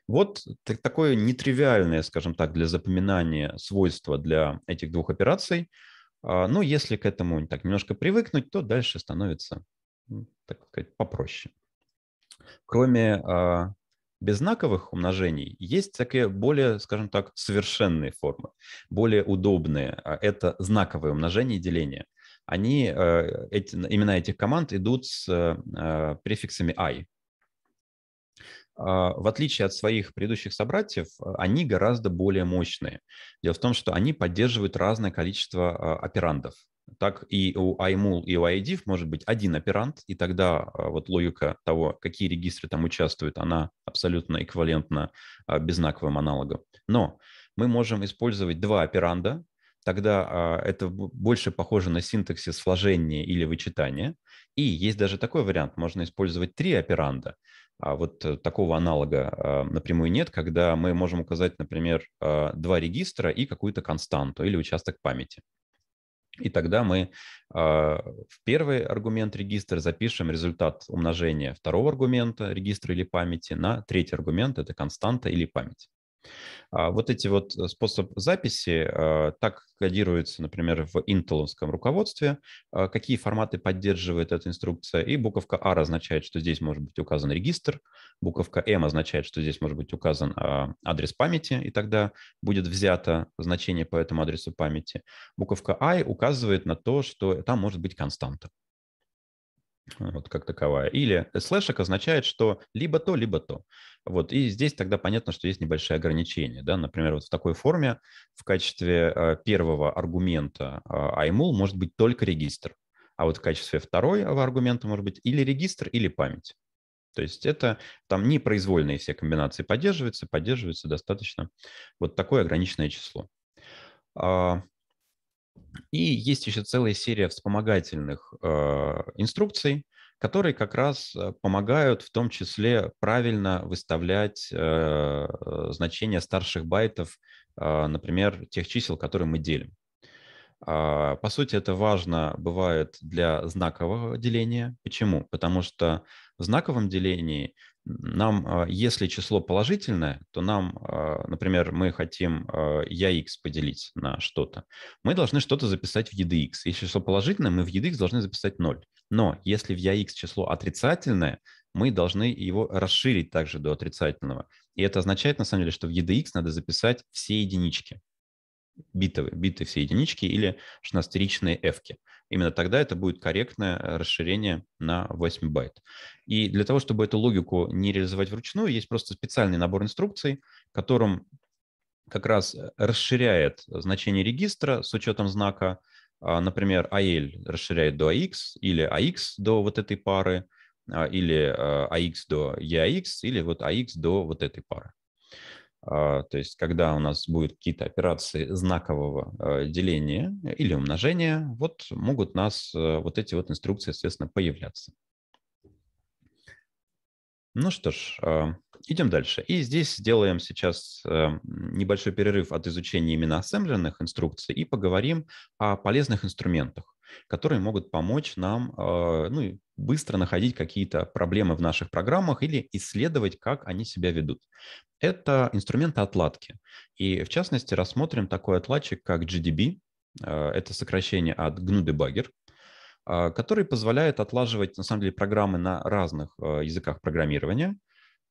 Вот так, такое нетривиальное, скажем так, для запоминания свойство для этих двух операций – а, Но ну, если к этому так немножко привыкнуть, то дальше становится, ну, так сказать, попроще. Кроме а, беззнаковых умножений есть такие более, скажем так, совершенные формы, более удобные. А, это знаковые умножения и деления. Они, э, эти, имена этих команд идут с э, префиксами i. А, в отличие от своих предыдущих собратьев, а, они гораздо более мощные. Дело в том, что они поддерживают разное количество а, операндов. Так и у iMool и у IDIF может быть один оперант, и тогда вот логика того, какие регистры там участвуют, она абсолютно эквивалентна безнаковым аналогам. Но мы можем использовать два операнда, тогда это больше похоже на синтаксис сложения или вычитания. И есть даже такой вариант, можно использовать три операнда. А вот э, такого аналога а, напрямую нет, когда мы можем указать, например, а, два регистра и какую-то константу или участок памяти. И тогда мы а, в первый аргумент регистра запишем результат умножения второго аргумента регистра или памяти на третий аргумент, это константа или память. А вот эти вот э, способ записи э, так кодируется, например, в интеловском руководстве, э, какие форматы поддерживает эта инструкция. И буковка R «А» означает, что здесь может быть указан регистр, буковка M означает, что здесь может быть указан а, адрес памяти, и тогда будет взято значение по этому адресу памяти. Буковка I указывает на то, что там может быть константа вот как таковая. Или слэшек означает, что либо то, либо то. Вот, и здесь тогда понятно, что есть небольшие ограничения. Да? Например, вот в такой форме в качестве э, первого аргумента IMUL а, может быть только регистр, а вот в качестве второго аргумента может быть или регистр, или память. То есть это там непроизвольные все комбинации поддерживаются, поддерживаются достаточно вот такое ограниченное число. А, и есть еще целая серия вспомогательных э, инструкций, которые как раз э, помогают в том числе правильно выставлять э, э, значения старших байтов, э, например, тех чисел, которые мы делим. Э, по сути, это важно бывает для знакового деления. Почему? Потому что в знаковом делении нам, а, если число положительное, то нам, а, например, мы хотим yax а, поделить на что-то, мы должны что-то записать в edx. Если число положительное, мы в edx должны записать 0. Но если в yax число отрицательное, мы должны его расширить также до отрицательного. И это означает, на самом деле, что в edx надо записать все единички битовые, биты все единички или 16-ричные f. -ки именно тогда это будет корректное э, расширение на 8 байт. И для того, чтобы эту логику не реализовать вручную, есть просто специальный набор инструкций, которым как раз э, расширяет значение регистра с учетом знака, а, например, AL расширяет до AX или AX до вот этой пары, а, или э, AX до EAX, или вот AX до вот этой пары. А, то есть, когда у нас будут какие-то операции знакового а, деления или умножения, вот могут нас а, вот эти вот инструкции, соответственно, появляться. Ну что ж, а, идем дальше. И здесь сделаем сейчас э, небольшой перерыв от изучения именно ассемблерных инструкций и поговорим о полезных инструментах, которые могут помочь нам а, ну, быстро находить какие-то проблемы в наших программах или исследовать, как они себя ведут. Это инструменты отладки. И в частности рассмотрим такой отладчик, как GDB. А, это сокращение от GNU Debugger – а, который позволяет отлаживать, на самом деле, программы на разных а, языках программирования.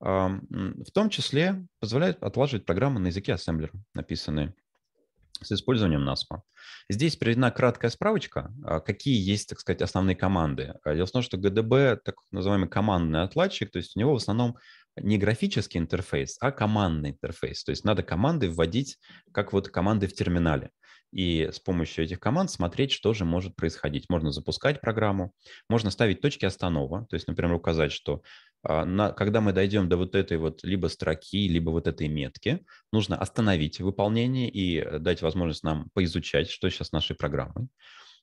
А, в том числе позволяет отлаживать программы на языке ассемблера, написанные с использованием NASPA. Здесь приведена краткая справочка, какие есть, так сказать, основные команды. Дело в том, что GDB, так называемый командный отладчик, то есть у него в основном не графический интерфейс, а командный интерфейс. То есть надо команды вводить, как вот команды в терминале и с помощью этих команд смотреть, что же может происходить. Можно запускать программу, можно ставить точки останова, то есть, например, указать, что а, на, когда мы дойдем до вот этой вот либо строки, либо вот этой метки, нужно остановить выполнение и э, дать возможность нам поизучать, что сейчас с нашей программой.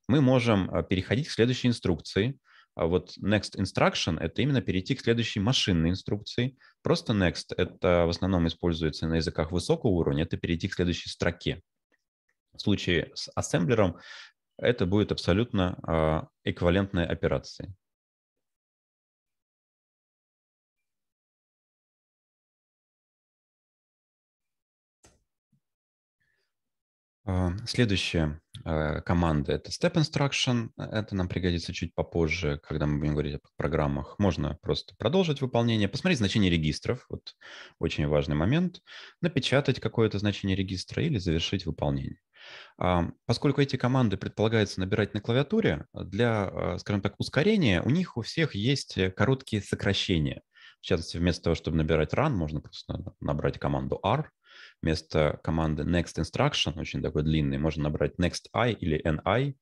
Мы можем а, переходить к следующей инструкции. А вот next instruction – это именно перейти к следующей машинной инструкции. Просто next – это в основном используется на языках высокого уровня, это перейти к следующей строке в случае с ассемблером это будет абсолютно а, эквивалентная операция. А, следующая а, команда – это Step Instruction. Это нам пригодится чуть попозже, когда мы будем говорить о программах. Можно просто продолжить выполнение, посмотреть значение регистров. Вот очень важный момент. Напечатать какое-то значение регистра или завершить выполнение. Поскольку эти команды предполагается набирать на клавиатуре, а, для, а, скажем так, ускорения у них у всех есть э, короткие сокращения. В частности, вместо того, чтобы набирать run, можно просто набрать команду R. Вместо команды next instruction, очень такой длинный, можно набрать next i или ni.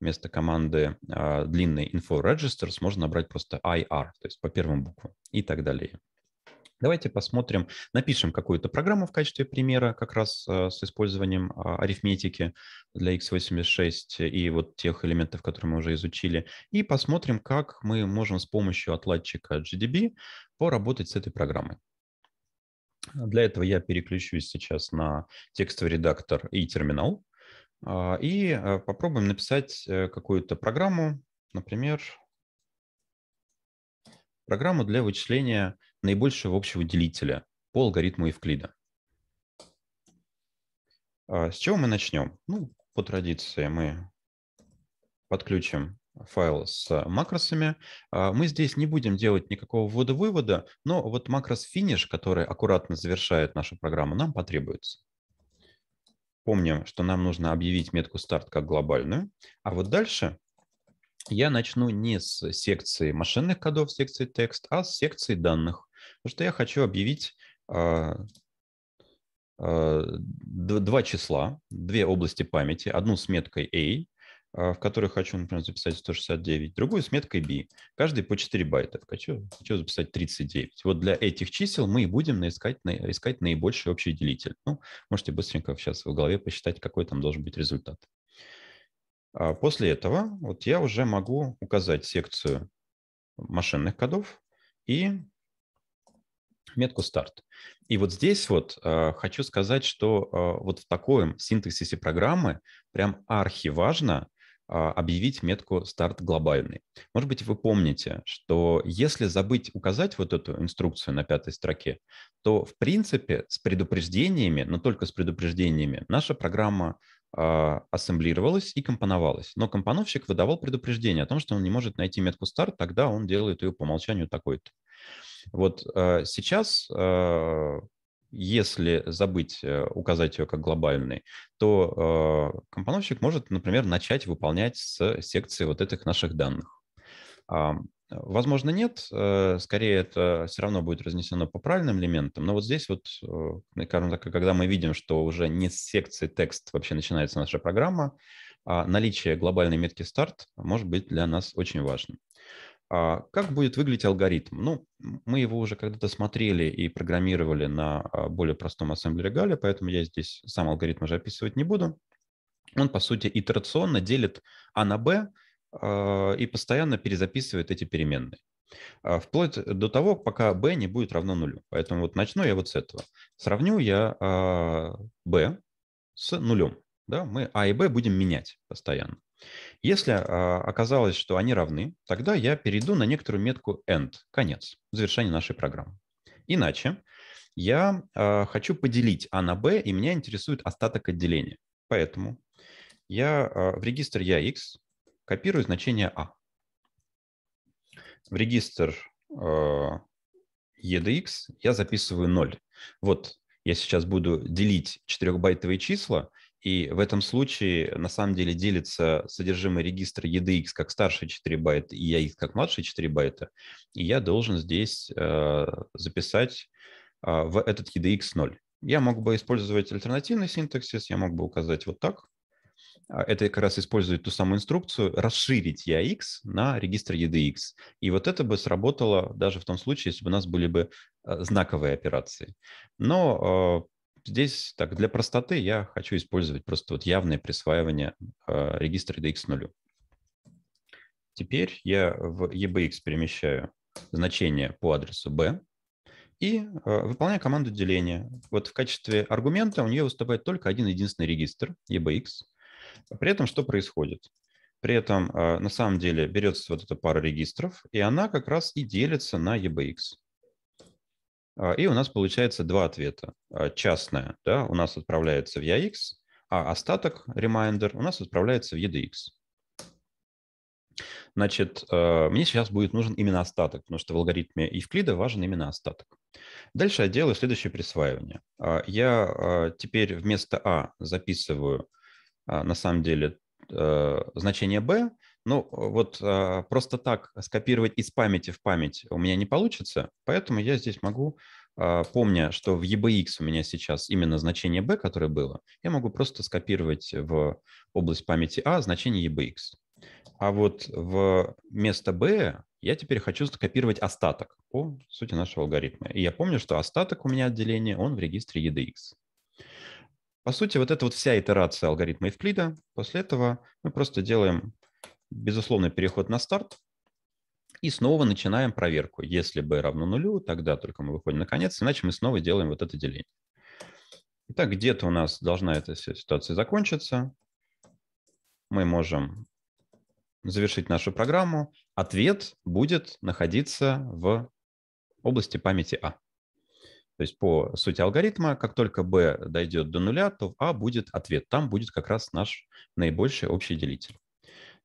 Вместо команды а, длинный info registers можно набрать просто ir, то есть по первым буквам и так далее. Давайте посмотрим, напишем какую-то программу в качестве примера как раз э, с использованием а, арифметики для x86 и вот тех элементов, которые мы уже изучили, и посмотрим, как мы можем с помощью отладчика GDB поработать с этой программой. Для этого я переключусь сейчас на текстовый редактор и терминал а, и э, попробуем написать э, какую-то программу, например, программу для вычисления наибольшего общего делителя по алгоритму Евклида. А, с чего мы начнем? Ну, по традиции мы подключим файл с макросами. А, мы здесь не будем делать никакого ввода-вывода, но вот макрос финиш, который аккуратно завершает нашу программу, нам потребуется. Помним, что нам нужно объявить метку старт как глобальную. А вот дальше я начну не с секции машинных кодов, секции текст, а с секции данных что я хочу объявить а, а, два числа, две области памяти, одну с меткой A, а, в которой хочу, например, записать 169, другую с меткой B. Каждый по 4 байта. Хочу, хочу записать 39. Вот для этих чисел мы и будем искать, искать наибольший общий делитель. Ну, можете быстренько сейчас в голове посчитать, какой там должен быть результат. После этого вот я уже могу указать секцию машинных кодов и метку старт. И вот здесь вот э, хочу сказать, что э, вот в таком синтаксисе программы прям архиважно э, объявить метку старт глобальный. Может быть, вы помните, что если забыть указать вот эту инструкцию на пятой строке, то в принципе с предупреждениями, но только с предупреждениями, наша программа а, ассемблировалась и компоновалась. Но компоновщик выдавал предупреждение о том, что он не может найти метку старт, тогда он делает ее по умолчанию такой-то. Вот э, сейчас э, если забыть э, указать ее как глобальный, то компоновщик может, например, начать выполнять с секции вот этих наших данных. А, возможно, нет. Скорее, это все равно будет разнесено по правильным элементам. Но вот здесь вот, скажем так, когда мы видим, что уже не с секции текст вообще начинается наша программа, а наличие глобальной метки старт может быть для нас очень важным. А, как будет выглядеть алгоритм? Ну, мы его уже когда-то смотрели и программировали на а, более простом ассемблере Галя, поэтому я здесь сам алгоритм уже описывать не буду. Он, по сути, итерационно делит А на Б а, и постоянно перезаписывает эти переменные. Вплоть до того, пока b не будет равно нулю. Поэтому вот начну я вот с этого. Сравню я b с нулем. Да? Мы a и b будем менять постоянно. Если а, оказалось, что они равны, тогда я перейду на некоторую метку end, конец, завершение нашей программы. Иначе я а, хочу поделить А на Б, и меня интересует остаток отделения. Поэтому я а, в регистр яx копирую значение А. В регистр edx я записываю 0. Вот я сейчас буду делить 4-байтовые числа, и в этом случае на самом деле делится содержимое регистра EDX как старшие 4 байта и EAX как младшие 4 байта. И я должен здесь э, записать э, в этот EDX 0. Я мог бы использовать альтернативный синтаксис, я мог бы указать вот так. А, это как раз использует ту самую инструкцию, расширить EAX на регистр EDX. И вот это бы сработало даже в том случае, если бы у нас были бы э, знаковые операции. Но а, Здесь так, для простоты я хочу использовать просто вот явное присваивание э, а, регистра dx нулю. Теперь я в EBX перемещаю значение по адресу B и э, выполняю команду деления. Вот в качестве аргумента у нее выступает только один единственный регистр EBX. При этом что происходит? При этом э, на самом деле берется вот эта пара регистров, и она как раз и делится на EBX. А, и у нас получается два ответа. А, Частная да, у нас отправляется в EAX, а остаток, reminder у нас отправляется в EDX. Значит, а, мне сейчас будет нужен именно остаток, потому что в алгоритме Евклида важен именно остаток. Дальше я делаю следующее присваивание. Я теперь вместо А записываю на самом деле значение b, ну, вот э, просто так скопировать из памяти в память у меня не получится, поэтому я здесь могу, э, помня, что в EBX у меня сейчас именно значение B, которое было, я могу просто скопировать в область памяти А значение EBX. А вот в место B я теперь хочу скопировать остаток по сути нашего алгоритма. И я помню, что остаток у меня отделения, он в регистре EDX. По сути, вот это вот вся итерация алгоритма Евклида. После этого мы просто делаем безусловно, переход на старт. И снова начинаем проверку. Если b равно нулю, тогда только мы выходим на конец, иначе мы снова делаем вот это деление. Итак, где-то у нас должна эта ситуация закончиться. Мы можем завершить нашу программу. Ответ будет находиться в области памяти А. То есть по сути алгоритма, как только b дойдет до нуля, то в a а будет ответ. Там будет как раз наш наибольший общий делитель.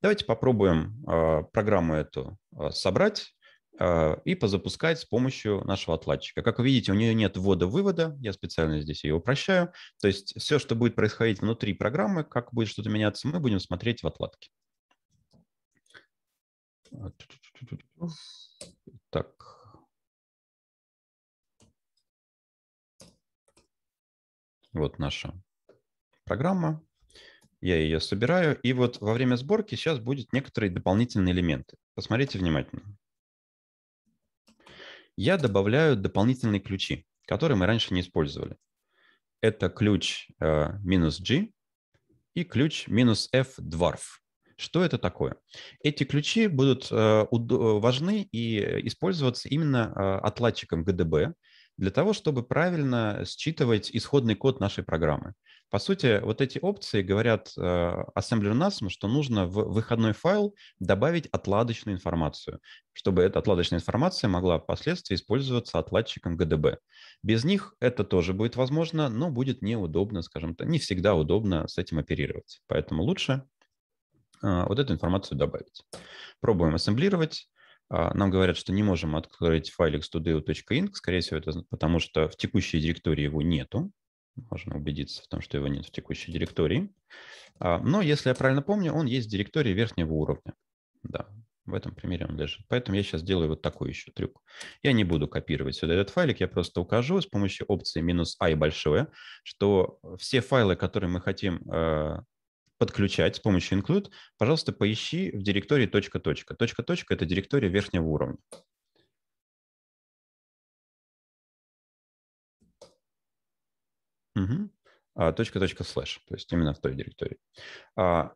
Давайте попробуем а, программу эту а, собрать а, и позапускать с помощью нашего отладчика. Как вы видите, у нее нет ввода-вывода, я специально здесь ее упрощаю. То есть все, что будет происходить внутри программы, как будет что-то меняться, мы будем смотреть в отладке. Так, Вот наша программа я ее собираю. И вот во время сборки сейчас будет некоторые дополнительные элементы. Посмотрите внимательно. Я добавляю дополнительные ключи, которые мы раньше не использовали. Это ключ э, минус g и ключ минус f dwarf. Что это такое? Эти ключи будут э, э важны и э, использоваться именно э, отладчиком GDB для того, чтобы правильно считывать исходный код нашей программы. По сути, вот эти опции говорят э, ассемблеру NASM, что нужно в выходной файл добавить отладочную информацию, чтобы эта отладочная информация могла впоследствии использоваться отладчиком GDB. Без них это тоже будет возможно, но будет неудобно, скажем так, не всегда удобно с этим оперировать. Поэтому лучше э, вот эту информацию добавить. Пробуем ассемблировать. А, нам говорят, что не можем открыть файлик studio.inc, скорее всего, это потому что в текущей директории его нету, можно убедиться в том, что его нет в текущей директории. А, но, если я правильно помню, он есть в директории верхнего уровня. Да, в этом примере он лежит. Поэтому я сейчас делаю вот такой еще трюк. Я не буду копировать сюда этот файлик, я просто укажу с помощью опции минус «i» «А» большое, что все файлы, которые мы хотим э, подключать с помощью include, пожалуйста, поищи в директории точка-точка. Точка-точка – это директория верхнего уровня. точка-точка слэш, то есть именно в той директории. А,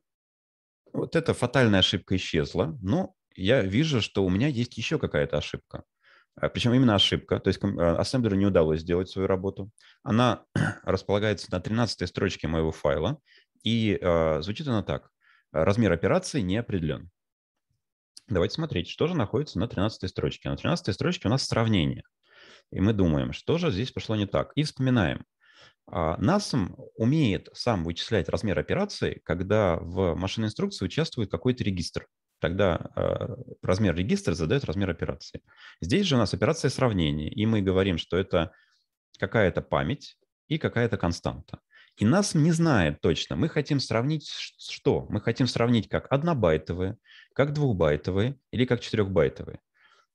вот эта фатальная ошибка исчезла, но я вижу, что у меня есть еще какая-то ошибка. А, Причем именно ошибка, то есть а, ассемблеру не удалось сделать свою работу. Она располагается на 13 строчке моего файла, и э, звучит она так. Размер операции не определен. Давайте смотреть, что же находится на 13 строчке. На 13 строчке у нас сравнение. И мы думаем, что же здесь пошло не так. И вспоминаем, а, NASM умеет сам вычислять размер операции, когда в машинной инструкции участвует какой-то регистр. Тогда а, размер регистра задает размер операции. Здесь же у нас операция сравнения, и мы говорим, что это какая-то память и какая-то константа. И нас не знает точно. Мы хотим сравнить что? Мы хотим сравнить как однобайтовые, как двухбайтовые или как четырехбайтовые.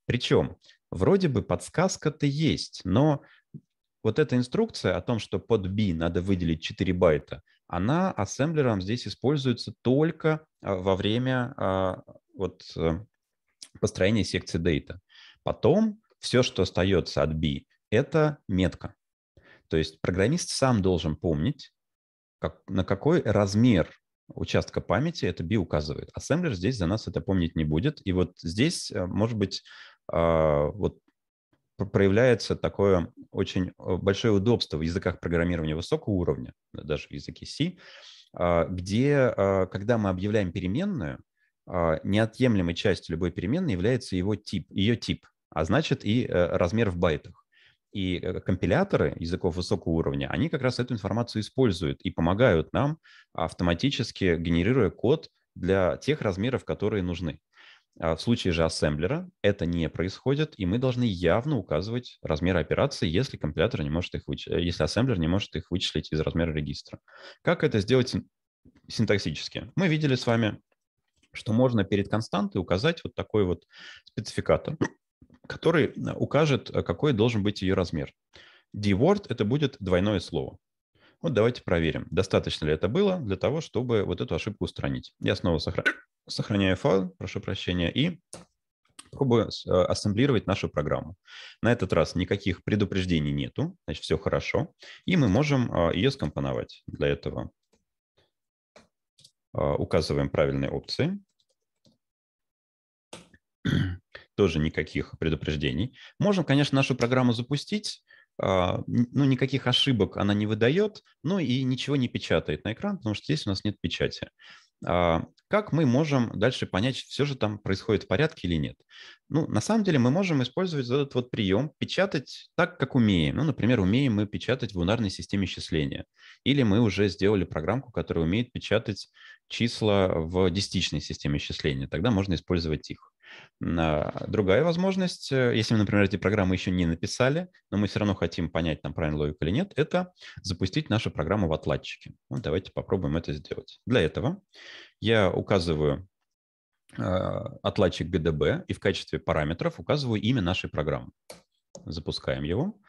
Причем вроде бы подсказка-то есть, но вот эта инструкция о том, что под B надо выделить 4 байта, она ассемблером здесь используется только а, во время а, вот, э, построения секции data. Потом все, что остается от B, это метка. То есть программист сам должен помнить, как, на какой размер участка памяти это B указывает. Ассемблер здесь за нас это помнить не будет. И вот здесь, э, может быть, а, вот проявляется такое очень э, большое удобство в языках программирования высокого уровня, даже в языке C, а, где, а, когда мы объявляем переменную, а, неотъемлемой частью любой переменной является его тип, ее тип, а значит и э, размер в байтах. И э, компиляторы языков высокого уровня, они как раз эту информацию используют и помогают нам автоматически генерируя код для тех размеров, которые нужны. А в случае же ассемблера это не происходит, и мы должны явно указывать размеры операции, если компилятор не может их выч... если ассемблер не может их вычислить из размера регистра. Как это сделать синтаксически? Мы видели с вами, что можно перед константой указать вот такой вот спецификатор, который э, укажет, э, какой должен быть ее размер. D-word это будет двойное слово. Вот давайте проверим, достаточно ли это было для того, чтобы вот эту ошибку устранить. Я снова сохраняю сохраняю файл, прошу прощения, и пробую э, ассемблировать нашу программу. На этот раз никаких предупреждений нету, значит, все хорошо. И мы можем э, ее скомпоновать. Для этого э, указываем правильные опции. Тоже никаких предупреждений. Можем, конечно, нашу программу запустить, ну, никаких ошибок она не выдает, ну и ничего не печатает на экран, потому что здесь у нас нет печати. А, как мы можем дальше понять, все же там происходит в порядке или нет. Ну, на самом деле мы можем использовать этот вот прием, печатать так, как умеем. Ну, например, умеем мы печатать в лунарной системе счисления. Или мы уже сделали программку, которая умеет печатать числа в десятичной системе счисления. Тогда можно использовать их. А, другая возможность, э, если, например, эти программы еще не написали, но мы все равно хотим понять, там правильно логика или нет, это запустить нашу программу в отладчике. Ну, давайте попробуем это сделать. Для этого я указываю отладчик а, GDB и в качестве параметров указываю имя нашей программы. Запускаем его.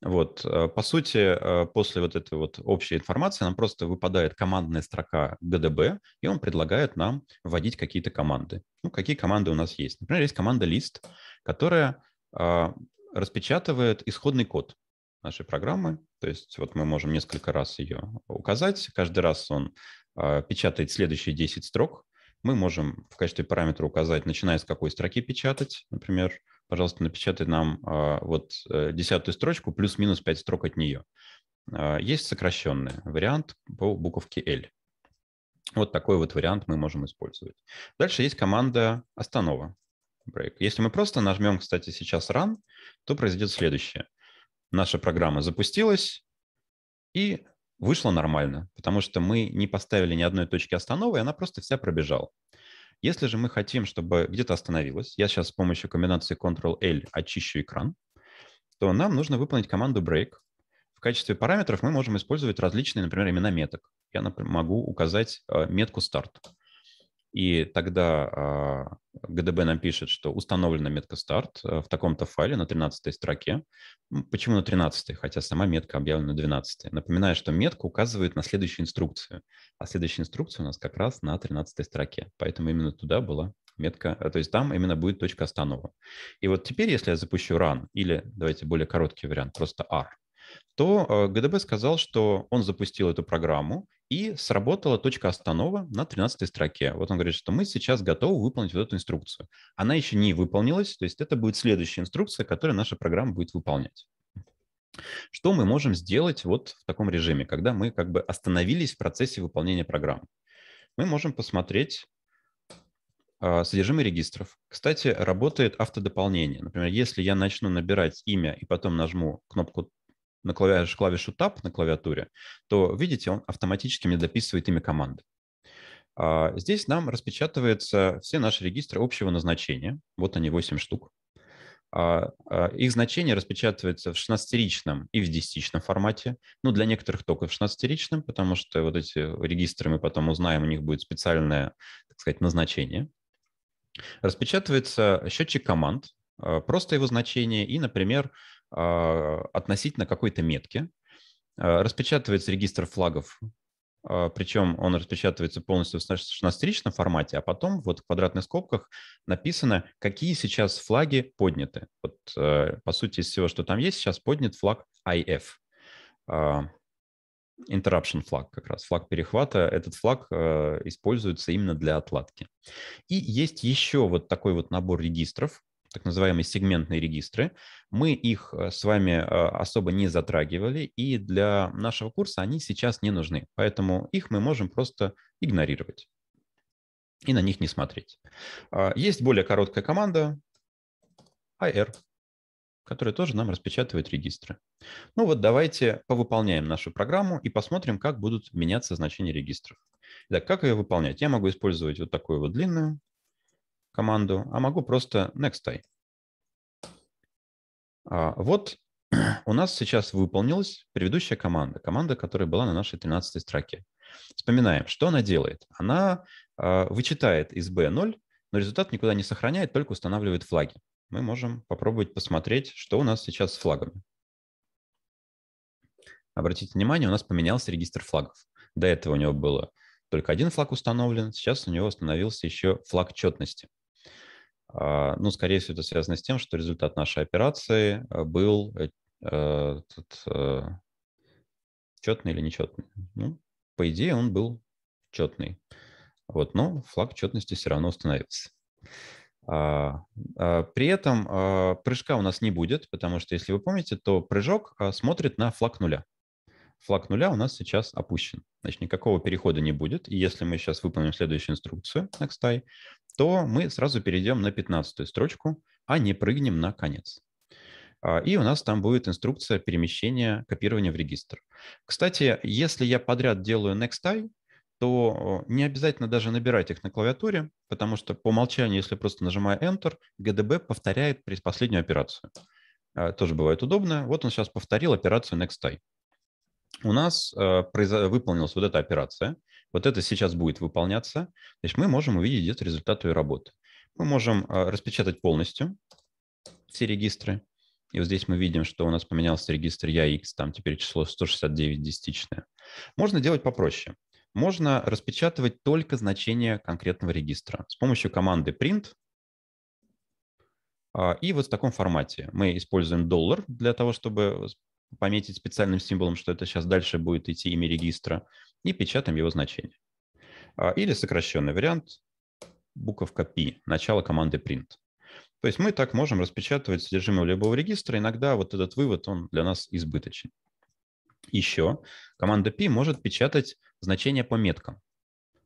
Вот, э, по сути, э, после вот этой вот общей информации нам просто выпадает командная строка ГДБ, и он предлагает нам вводить какие-то команды. Ну, какие команды у нас есть? Например, есть команда list, которая а, распечатывает исходный код нашей программы. То есть вот мы можем несколько раз ее указать. Каждый раз он а, печатает следующие 10 строк. Мы можем в качестве параметра указать, начиная с какой строки печатать, например, пожалуйста, напечатай нам а, вот э, десятую строчку плюс-минус 5 строк от нее. А, есть сокращенный вариант по буковке L. Вот такой вот вариант мы можем использовать. Дальше есть команда останова. Break. Если мы просто нажмем, кстати, сейчас run, то произойдет следующее. Наша программа запустилась и вышла нормально, потому что мы не поставили ни одной точки остановы, и она просто вся пробежала. Если же мы хотим, чтобы где-то остановилось, я сейчас с помощью комбинации Ctrl-L очищу экран, то нам нужно выполнить команду break. В качестве параметров мы можем использовать различные, например, имена меток. Я например, могу указать э, метку старт и тогда а, ГДБ нам пишет, что установлена метка старт э, в таком-то файле на 13 строке. Почему на 13? Хотя сама метка объявлена на 12. Напоминаю, что метка указывает на следующую инструкцию. А следующая инструкция у нас как раз на 13 строке. Поэтому именно туда была метка, э, то есть там именно будет точка останова. И вот теперь, если я запущу run, или давайте более короткий вариант, просто r, то э, ГДБ сказал, что он запустил эту программу, и сработала точка останова на 13 строке. Вот он говорит, что мы сейчас готовы выполнить вот эту инструкцию. Она еще не выполнилась, то есть это будет следующая инструкция, которую наша программа будет выполнять. Что мы можем сделать вот в таком режиме, когда мы как бы остановились в процессе выполнения программы? Мы можем посмотреть а, содержимое регистров. Кстати, работает автодополнение. Например, если я начну набирать имя и потом нажму кнопку на клавиш, клавишу Tab на клавиатуре, то, видите, он автоматически мне дописывает имя команды. А, здесь нам распечатываются все наши регистры общего назначения. Вот они, 8 штук. А, а, их значение распечатывается в 16-ричном и в 10-ричном формате. Ну, для некоторых только в 16-ричном, потому что вот эти регистры мы потом узнаем, у них будет специальное, так сказать, назначение. Распечатывается счетчик команд, просто его значение и, например, а, относительно какой-то метки. А, распечатывается регистр флагов, а, причем он распечатывается полностью в 16-ричном формате, а потом вот в квадратных скобках написано, какие сейчас флаги подняты. Вот, э, по сути, из всего, что там есть, сейчас поднят флаг IF. Interruption флаг как раз, флаг перехвата. Этот флаг э, используется именно для отладки. И есть еще вот такой вот набор регистров, так называемые сегментные регистры. Мы их э, с вами э, особо не затрагивали, и для нашего курса они сейчас не нужны, поэтому их мы можем просто игнорировать и на них не смотреть. А, есть более короткая команда IR, а которая тоже нам распечатывает регистры. Ну вот давайте повыполняем нашу программу и посмотрим, как будут меняться значения регистров. Итак, как ее выполнять? Я могу использовать вот такую вот длинную команду, а могу просто next nexty. А, вот у нас сейчас выполнилась предыдущая команда, команда, которая была на нашей 13 строке. Вспоминаем, что она делает. Она а, вычитает из B0, но результат никуда не сохраняет, только устанавливает флаги. Мы можем попробовать посмотреть, что у нас сейчас с флагами. Обратите внимание, у нас поменялся регистр флагов. До этого у него было только один флаг установлен, сейчас у него установился еще флаг четности. А, ну, скорее всего, это связано с тем, что результат нашей операции э, был э, э, тут, четный или нечетный. Ну, по идее, он был четный. Вот, но флаг четности все равно установился. А, а, при этом прыжка у нас не будет, потому что, если вы помните, то прыжок смотрит на флаг нуля. Флаг нуля у нас сейчас опущен. Значит, никакого перехода не будет. И если мы сейчас выполним следующую инструкцию, next то мы сразу перейдем на 15 строчку, а не прыгнем на конец. А, и у нас там будет инструкция перемещения, копирования в регистр. Кстати, если я подряд делаю NextI, то э, не обязательно даже набирать их на клавиатуре, потому что по умолчанию, если просто нажимаю Enter, GDB повторяет последнюю операцию. А, тоже бывает удобно. Вот он сейчас повторил операцию NextI. У нас э, выполнилась вот эта операция – вот это сейчас будет выполняться, то есть мы можем увидеть где-то результат ее работы. Мы можем а, распечатать полностью все регистры, и вот здесь мы видим, что у нас поменялся регистр яx, там теперь число 169 десятичное. Можно делать попроще. Можно распечатывать только значение конкретного регистра с помощью команды print. А, и вот в таком формате. Мы используем доллар для того, чтобы пометить специальным символом, что это сейчас дальше будет идти имя регистра, и печатаем его значение. А, или сокращенный вариант, буковка P, начало команды print. То есть мы так можем распечатывать содержимое любого регистра. Иногда вот этот вывод, он для нас избыточен. Еще команда P может печатать значение по меткам.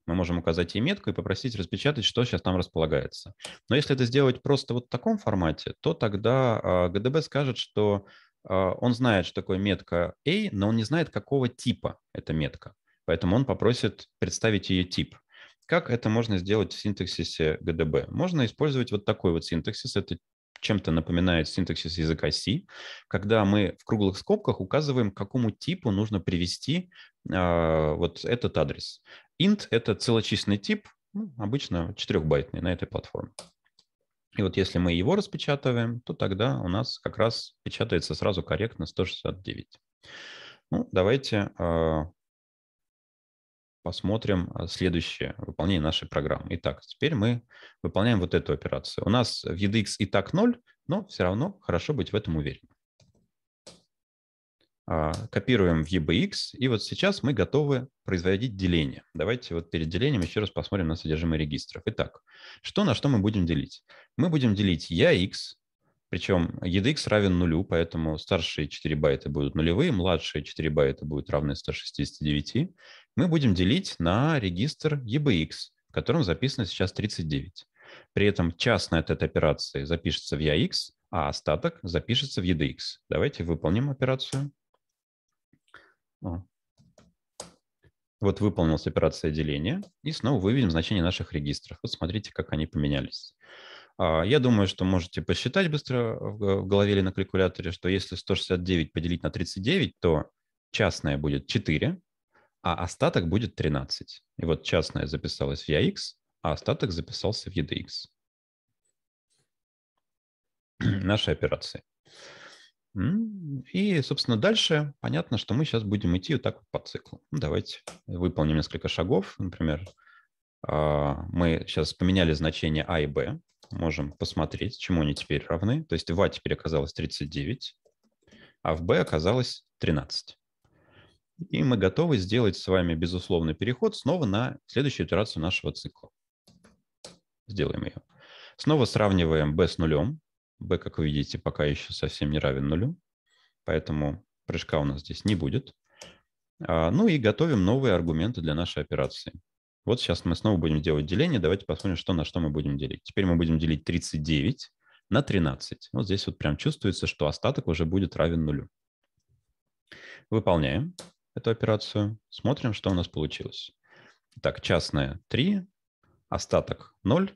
Мы можем указать ей метку и попросить распечатать, что сейчас там располагается. Но если это сделать просто вот в таком формате, то тогда GDB а, скажет, что а, он знает, что такое метка A, но он не знает, какого типа эта метка. Поэтому он попросит представить ее тип. Как это можно сделать в синтаксисе GDB? Можно использовать вот такой вот синтаксис. Это чем-то напоминает синтаксис языка C, когда мы в круглых скобках указываем, к какому типу нужно привести э, вот этот адрес. int — это целочисленный тип, ну, обычно четырехбайтный на этой платформе. И вот если мы его распечатываем, то тогда у нас как раз печатается сразу корректно 169. Ну, давайте а, посмотрим а, следующее выполнение нашей программы. Итак, теперь мы выполняем вот эту операцию. У нас в EDX и так 0, но все равно хорошо быть в этом уверенным. А, копируем в EBX, и вот сейчас мы готовы производить деление. Давайте вот перед делением еще раз посмотрим на содержимое регистров. Итак, что на что мы будем делить? Мы будем делить EAX, причем EDX равен нулю, поэтому старшие 4 байта будут нулевые, младшие 4 байта будут равны 169. Мы будем делить на регистр EBX, в котором записано сейчас 39. При этом частная от этой операции запишется в EAX, а остаток запишется в EDX. Давайте выполним операцию. Вот выполнилась операция деления, и снова выведем значение наших регистров. Вот смотрите, как они поменялись. А, я думаю, что можете посчитать быстро в э, голове или на калькуляторе, что если 169 поделить на 39, то частное будет 4, а остаток будет 13. И вот частное записалось в EAX, а остаток записался в EDX. Наши операции. И, собственно, дальше понятно, что мы сейчас будем идти вот так вот по циклу. Ну, давайте выполним несколько шагов. Например, а, мы сейчас поменяли значение А и Б. Можем посмотреть, чему они теперь равны. То есть в А теперь оказалось 39, а в Б оказалось 13. И мы готовы сделать с вами безусловный переход снова на следующую итерацию нашего цикла. Сделаем ее. Снова сравниваем B с нулем, b, как вы видите, пока еще совсем не равен нулю, поэтому прыжка у нас здесь не будет. А, ну и готовим новые аргументы для нашей операции. Вот сейчас мы снова будем делать деление. Давайте посмотрим, что на что мы будем делить. Теперь мы будем делить 39 на 13. Вот здесь вот прям чувствуется, что остаток уже будет равен нулю. Выполняем эту операцию. Смотрим, что у нас получилось. так частное 3, остаток 0,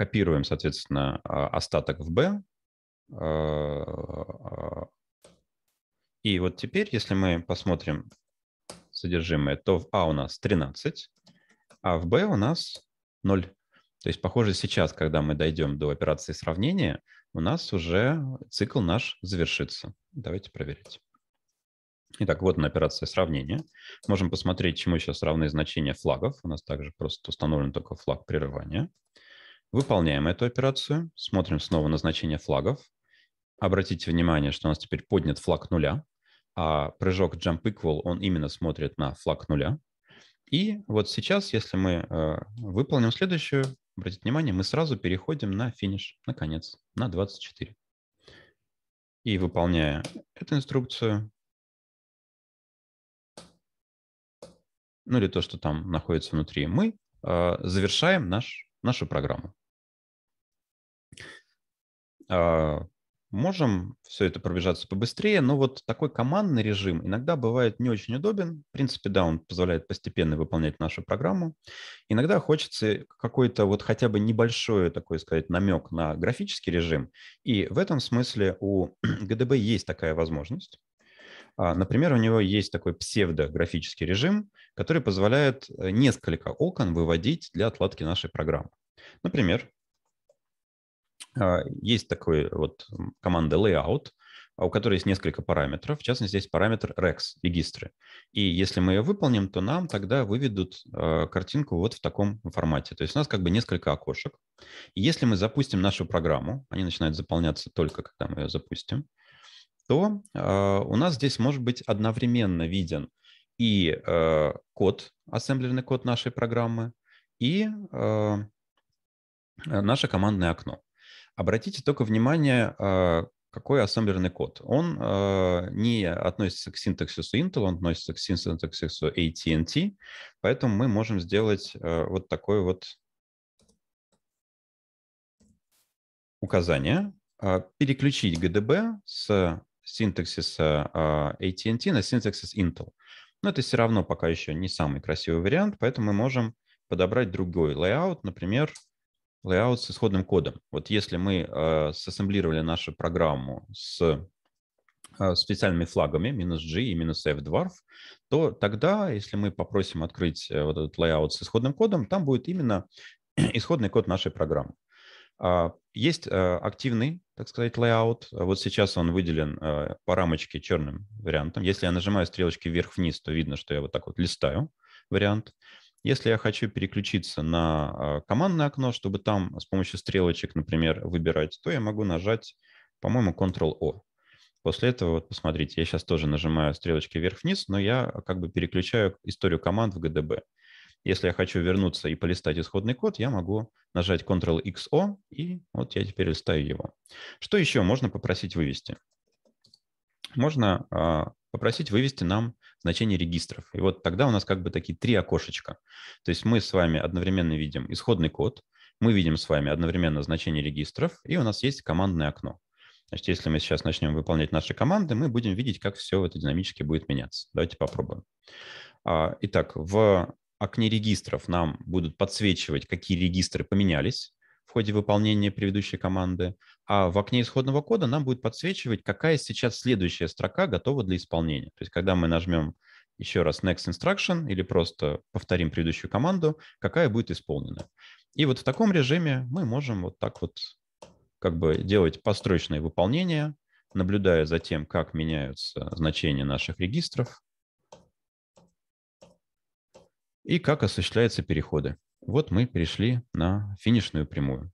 копируем, соответственно, а, остаток в B. А, а, и вот теперь, если мы посмотрим содержимое, то в А у нас 13, а в B у нас 0. То есть, похоже, сейчас, когда мы дойдем до операции сравнения, у нас уже цикл наш завершится. Давайте проверить. Итак, вот она операция сравнения. Можем посмотреть, чему сейчас равны значения флагов. У нас также просто установлен только флаг прерывания. Выполняем эту операцию, смотрим снова на значение флагов. Обратите внимание, что у нас теперь поднят флаг нуля, а прыжок jump equal, он именно смотрит на флаг нуля. И вот сейчас, если мы э, выполним следующую, обратите внимание, мы сразу переходим на финиш, на конец, на 24. И выполняя эту инструкцию, ну или то, что там находится внутри, мы э, завершаем наш, нашу программу. А, можем все это пробежаться побыстрее, но вот такой командный режим иногда бывает не очень удобен. В принципе, да, он позволяет постепенно выполнять нашу программу. Иногда хочется какой-то вот хотя бы небольшой такой, сказать, намек на графический режим. И в этом смысле у ГДБ есть такая возможность. А, например, у него есть такой псевдографический режим, который позволяет э, несколько окон выводить для отладки нашей программы. Например, а, есть такой вот команда layout, а, у которой есть несколько параметров. В частности, есть параметр rex, регистры. И если мы ее выполним, то нам тогда выведут а, картинку вот в таком формате. То есть у нас как бы несколько окошек. И если мы запустим нашу программу, они начинают заполняться только, когда мы ее запустим, то у нас здесь может быть одновременно виден и код, ассемблерный код нашей программы, и наше командное окно. Обратите только внимание, а, какой ассемблерный код. Он а, не относится к синтаксису Intel, он относится к синтаксису AT&T, поэтому мы можем сделать а, вот такое вот указание, переключить GDB с синтаксиса AT&T на синтаксис Intel. Но это все равно пока еще не самый красивый вариант, поэтому мы можем подобрать другой layout, например, layout с исходным кодом. Вот если мы э, сассемблировали нашу программу с э, специальными флагами минус G и минус F dwarf, то тогда, если мы попросим открыть э, вот этот layout с исходным кодом, там будет именно исходный код нашей программы. А, есть э, активный, так сказать, layout. Вот сейчас он выделен э, по рамочке черным вариантом. Если я нажимаю стрелочки вверх-вниз, то видно, что я вот так вот листаю вариант. Если я хочу переключиться на а, командное окно, чтобы там с помощью стрелочек, например, выбирать, то я могу нажать, по-моему, Ctrl-O. После этого, вот посмотрите, я сейчас тоже нажимаю стрелочки вверх-вниз, но я а, как бы переключаю историю команд в GDB. Если я хочу вернуться и полистать исходный код, я могу нажать Ctrl-XO, и вот я теперь листаю его. Что еще можно попросить вывести? Можно а, попросить вывести нам значение регистров. И вот тогда у нас как бы такие три окошечка. То есть мы с вами одновременно видим исходный код, мы видим с вами одновременно значение регистров, и у нас есть командное окно. Значит, если мы сейчас начнем выполнять наши команды, мы будем видеть, как все это динамически будет меняться. Давайте попробуем. А, итак, в окне регистров нам будут подсвечивать, какие регистры поменялись в ходе выполнения предыдущей команды, а в окне исходного кода нам будет подсвечивать, какая сейчас следующая строка готова для исполнения. То есть когда мы нажмем еще раз next instruction или просто повторим предыдущую команду, какая будет исполнена. И вот в таком режиме мы можем вот так вот как бы делать построчное выполнение, наблюдая за тем, как меняются значения наших регистров и как осуществляются переходы. Вот мы перешли на финишную прямую,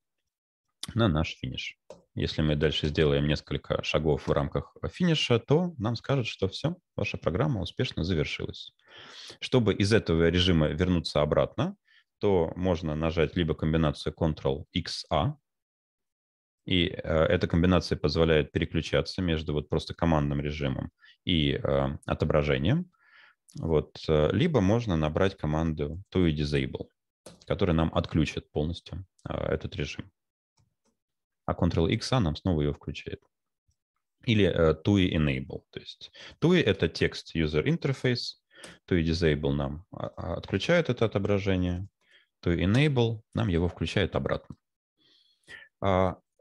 на наш финиш. Если мы дальше сделаем несколько шагов в рамках финиша, то нам скажут, что все, ваша программа успешно завершилась. Чтобы из этого режима вернуться обратно, то можно нажать либо комбинацию Ctrl-XA, и э, эта комбинация позволяет переключаться между вот просто командным режимом и э, отображением. Вот, э, либо можно набрать команду to disable который нам отключит полностью а, этот режим. А Ctrl-X нам снова ее включает. Или э, TUI Enable. То есть TUI — это текст User Interface, TUI Disable нам а, а, отключает это отображение, TUI Enable нам его включает обратно.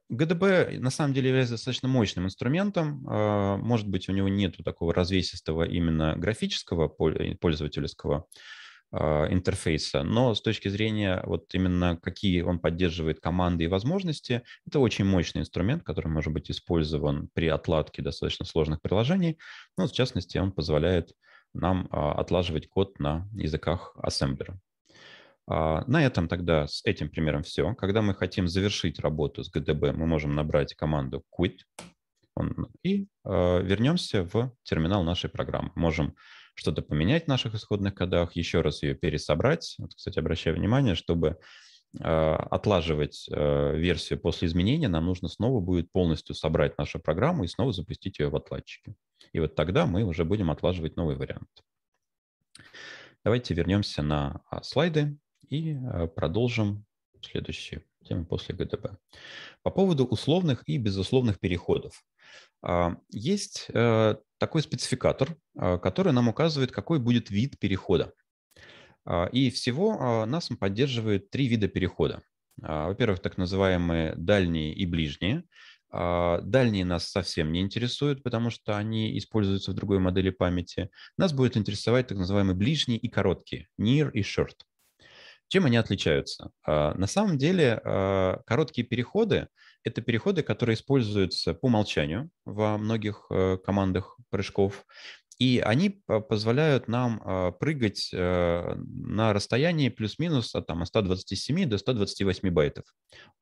GDB на самом деле является достаточно мощным инструментом. Может быть, у него нет такого развесистого именно графического пользовательского а, интерфейса. Но с точки зрения вот именно какие он поддерживает команды и возможности, это очень мощный инструмент, который может быть использован при отладке достаточно сложных приложений. Ну, в частности, он позволяет нам а, отлаживать код на языках ассемблера. А, на этом тогда с этим примером все. Когда мы хотим завершить работу с GDB, мы можем набрать команду quit, и э, вернемся в терминал нашей программы. Можем что-то поменять в наших исходных кодах, еще раз ее пересобрать. Вот, кстати, обращаю внимание, чтобы э, отлаживать э, версию после изменения, нам нужно снова будет полностью собрать нашу программу и снова запустить ее в отладчике. И вот тогда мы уже будем отлаживать новый вариант. Давайте вернемся на а, слайды и э, продолжим следующую тему после ГДБ. По поводу условных и безусловных переходов. А, есть э, такой спецификатор, а, который нам указывает, какой будет вид перехода. А, и всего нас поддерживает три вида перехода. Во-первых, так называемые дальние и ближние. Дальние нас совсем не интересуют, потому что они используются в другой модели памяти. Нас будет интересовать так называемые ближние и короткие, near и short. Чем они отличаются? На самом деле короткие переходы это переходы, которые используются по умолчанию во многих э, командах прыжков. И они позволяют нам э, прыгать э, на расстоянии плюс-минус от, там, 127 до 128 байтов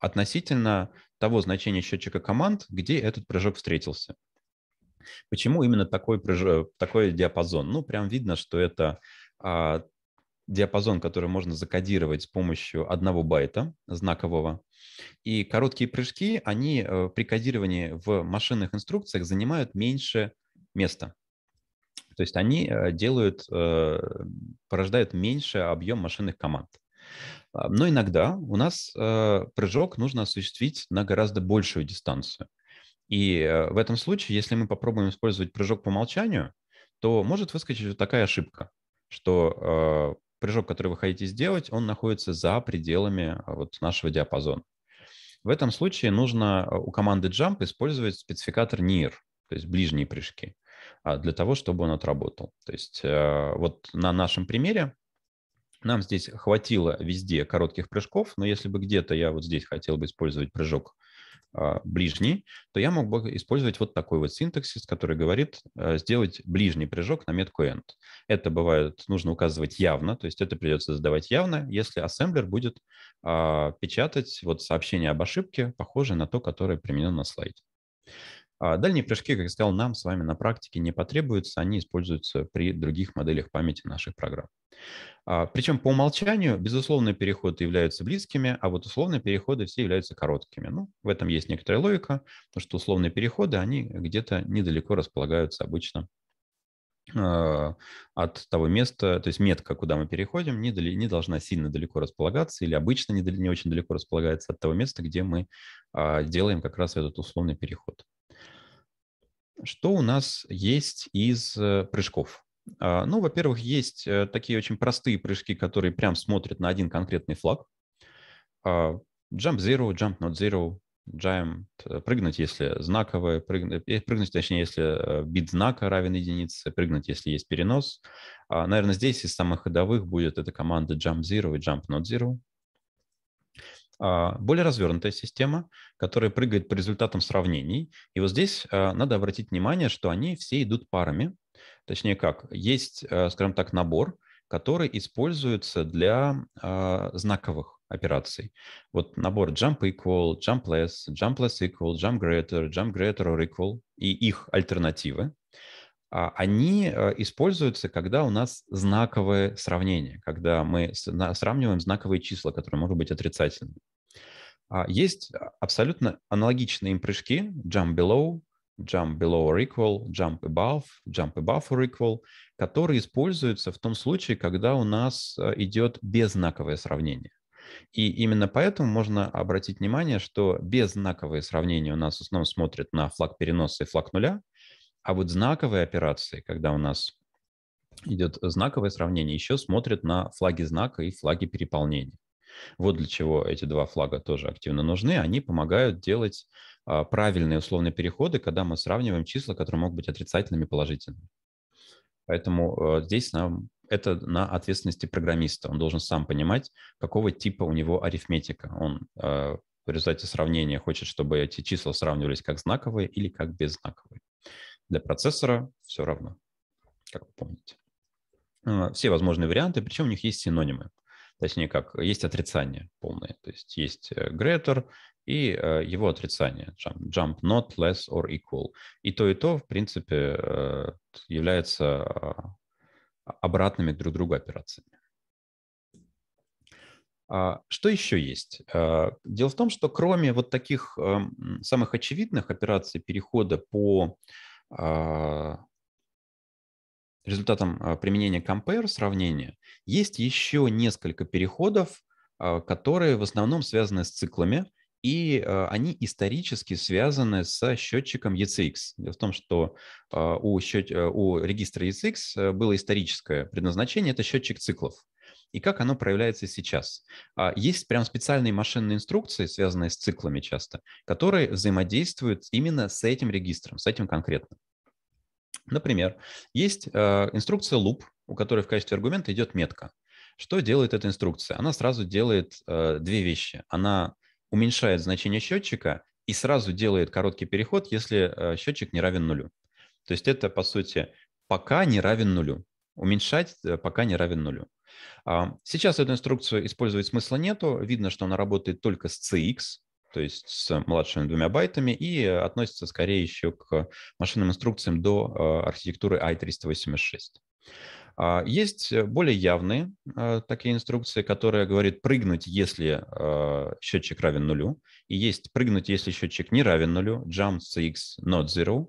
относительно того значения счетчика команд, где этот прыжок встретился. Почему именно такой, прыжок, такой диапазон? Ну, прям видно, что это а, диапазон, который можно закодировать с помощью одного байта знакового. И короткие прыжки, они э, при кодировании в машинных инструкциях занимают меньше места. То есть они э, делают, э, порождают меньше объем машинных команд. А, но иногда у нас прыжок нужно осуществить на гораздо большую дистанцию. И в этом случае, если мы попробуем использовать прыжок по умолчанию, то может выскочить вот такая ошибка, что прыжок, который вы хотите сделать, он находится за пределами а, вот нашего диапазона. В этом случае нужно э, у команды Jump использовать спецификатор NIR, то есть ближние прыжки, а, для того, чтобы он отработал. То есть э, вот на нашем примере нам здесь хватило везде коротких прыжков, но если бы где-то я вот здесь хотел бы использовать прыжок а, ближний, то я мог бы использовать вот такой вот синтаксис, который говорит э, сделать ближний прыжок на метку end. Это бывает, нужно указывать явно, то есть это придется задавать явно, если ассемблер будет а, печатать вот сообщение об ошибке, похожее на то, которое применено на слайде. А дальние прыжки, как я сказал, нам с вами на практике не потребуются, они используются при других моделях памяти наших программ. А, Причем по умолчанию, безусловные переходы являются близкими, а вот условные переходы все являются короткими. Ну, в этом есть некоторая логика, потому что условные переходы, они где-то недалеко располагаются обычно а, от того места, то есть метка, куда мы переходим, не, дали, не должна сильно далеко располагаться или обычно не, не очень далеко располагается от того места, где мы а, делаем как раз этот условный переход. Что у нас есть из э, прыжков? А, ну, во-первых, есть э, такие очень простые прыжки, которые прям смотрят на один конкретный флаг. А, jump zero, jump not zero, giant, э, прыгнуть, если знаковое, прыгнуть, прыгнуть, точнее, если бит знака равен единице, прыгнуть, если есть перенос. А, Наверное, здесь из самых ходовых будет эта команда jump zero и jump not zero. А, более развернутая система, которая прыгает по результатам сравнений. И вот здесь а, надо обратить внимание, что они все идут парами. Точнее как, есть, а, скажем так, набор, который используется для знаковых операций. Вот набор jump equal, jump less, jump less equal, jump greater, jump greater or equal и их альтернативы. А, они э, используются, когда у нас знаковое сравнение, когда мы сравниваем знаковые числа, которые могут быть отрицательными. А, есть а, абсолютно аналогичные им прыжки jump below, jump below or equal, jump above, jump above or equal, которые используются в том случае, когда у нас э, идет беззнаковое сравнение. И именно поэтому можно обратить внимание, что беззнаковые сравнения у нас в основном смотрят на флаг переноса и флаг нуля, а вот знаковые операции, когда у нас идет знаковое сравнение, еще смотрят на флаги знака и флаги переполнения. Вот для чего эти два флага тоже активно нужны. Они помогают делать а, правильные условные переходы, когда мы сравниваем числа, которые могут быть отрицательными и положительными. Поэтому а, здесь нам это на ответственности программиста. Он должен сам понимать, какого типа у него арифметика. Он а, в результате сравнения хочет, чтобы эти числа сравнивались как знаковые или как беззнаковые. Для процессора все равно, как вы помните. А, все возможные варианты, причем у них есть синонимы. Точнее, как есть отрицание полное, То есть есть greater э, и э, его отрицание. Jump, jump not less or equal. И то, и то, в принципе, э, являются а, а, обратными друг другу операциями. Что еще есть? Дело в том, что кроме вот таких самых очевидных операций перехода по а, результатом а, применения compare, сравнения, есть еще несколько переходов, а, которые в основном связаны с циклами, и они исторически связаны со счетчиком ECX. Дело в том, что у, счет... у регистра ECX было историческое предназначение, это счетчик циклов и как оно проявляется сейчас. А, есть прям специальные машинные инструкции, связанные с циклами часто, которые взаимодействуют именно с этим регистром, с этим конкретно. Например, есть а, инструкция loop, у которой в качестве аргумента идет метка. Что делает эта инструкция? Она сразу делает а, две вещи. Она уменьшает значение счетчика и сразу делает короткий переход, если счетчик не равен нулю. То есть это, по сути, пока не равен нулю. Уменьшать э, пока не равен нулю. А, сейчас эту инструкцию использовать смысла нету. Видно, что она работает только с CX, то есть с младшими двумя байтами, и относится скорее еще к машинным инструкциям до а, архитектуры i386. А есть э, более явные э, такие инструкции, которые говорят прыгнуть, если э, счетчик равен нулю, и есть прыгнуть, если счетчик не равен нулю, jump cx not zero,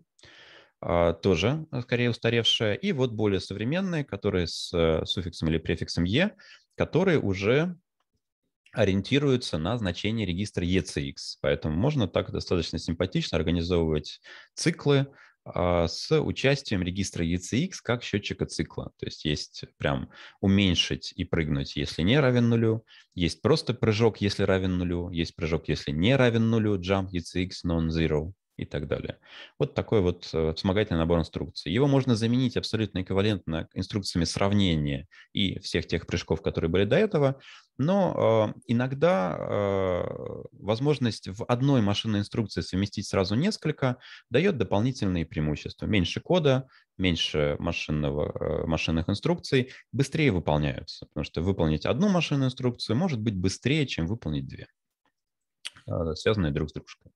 а, тоже э, скорее устаревшая, и вот более современные, которые с э, суффиксом или префиксом «е», которые уже ориентируются на значение регистра ECX. Поэтому можно так достаточно симпатично организовывать циклы а, с участием регистра ECX как счетчика цикла. То есть есть прям уменьшить и прыгнуть, если не равен нулю, есть просто прыжок, если равен нулю, есть прыжок, если не равен нулю, jump ECX non-zero и так далее. Вот такой вот э, вспомогательный набор инструкций. Его можно заменить абсолютно эквивалентно инструкциями сравнения и всех тех прыжков, которые были до этого, но э, иногда э, возможность в одной машинной инструкции совместить сразу несколько дает дополнительные преимущества. Меньше кода, меньше машинного, э, машинных инструкций, быстрее выполняются, потому что выполнить одну машинную инструкцию может быть быстрее, чем выполнить две, э, связанные друг с дружкой.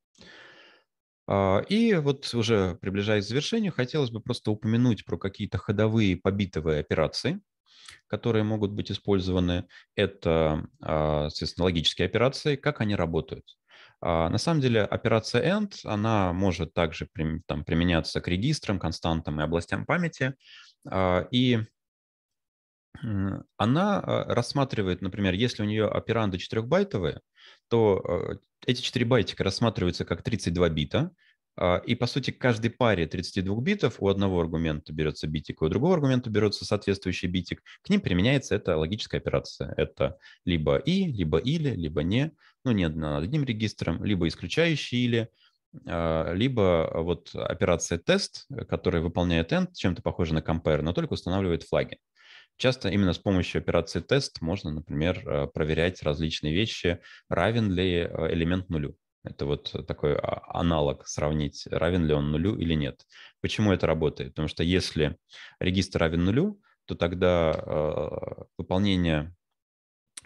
А, и вот уже приближаясь к завершению, хотелось бы просто упомянуть про какие-то ходовые побитовые операции, которые могут быть использованы. Это, а, соответственно, логические операции, как они работают. А, на самом деле операция end, она может также там, применяться к регистрам, константам и областям памяти. И она а, рассматривает, например, если у нее операнды 4-байтовые, то э, эти 4 байтика рассматриваются как 32 бита, а, и, по сути, к каждой паре 32 битов у одного аргумента берется битик, у другого аргумента берется соответствующий битик. К ним применяется эта логическая операция. Это либо и, либо или, либо не. Ну, не над одним регистром, либо исключающий или, а, либо э, вот операция тест, э, которая выполняет end, чем-то похоже на compare, но только устанавливает флаги. Часто именно с помощью операции тест можно, например, э, проверять различные вещи, равен ли э, элемент нулю. Это вот такой а, аналог сравнить, равен ли он нулю или нет. Почему это работает? Потому что если регистр равен нулю, то тогда э, выполнение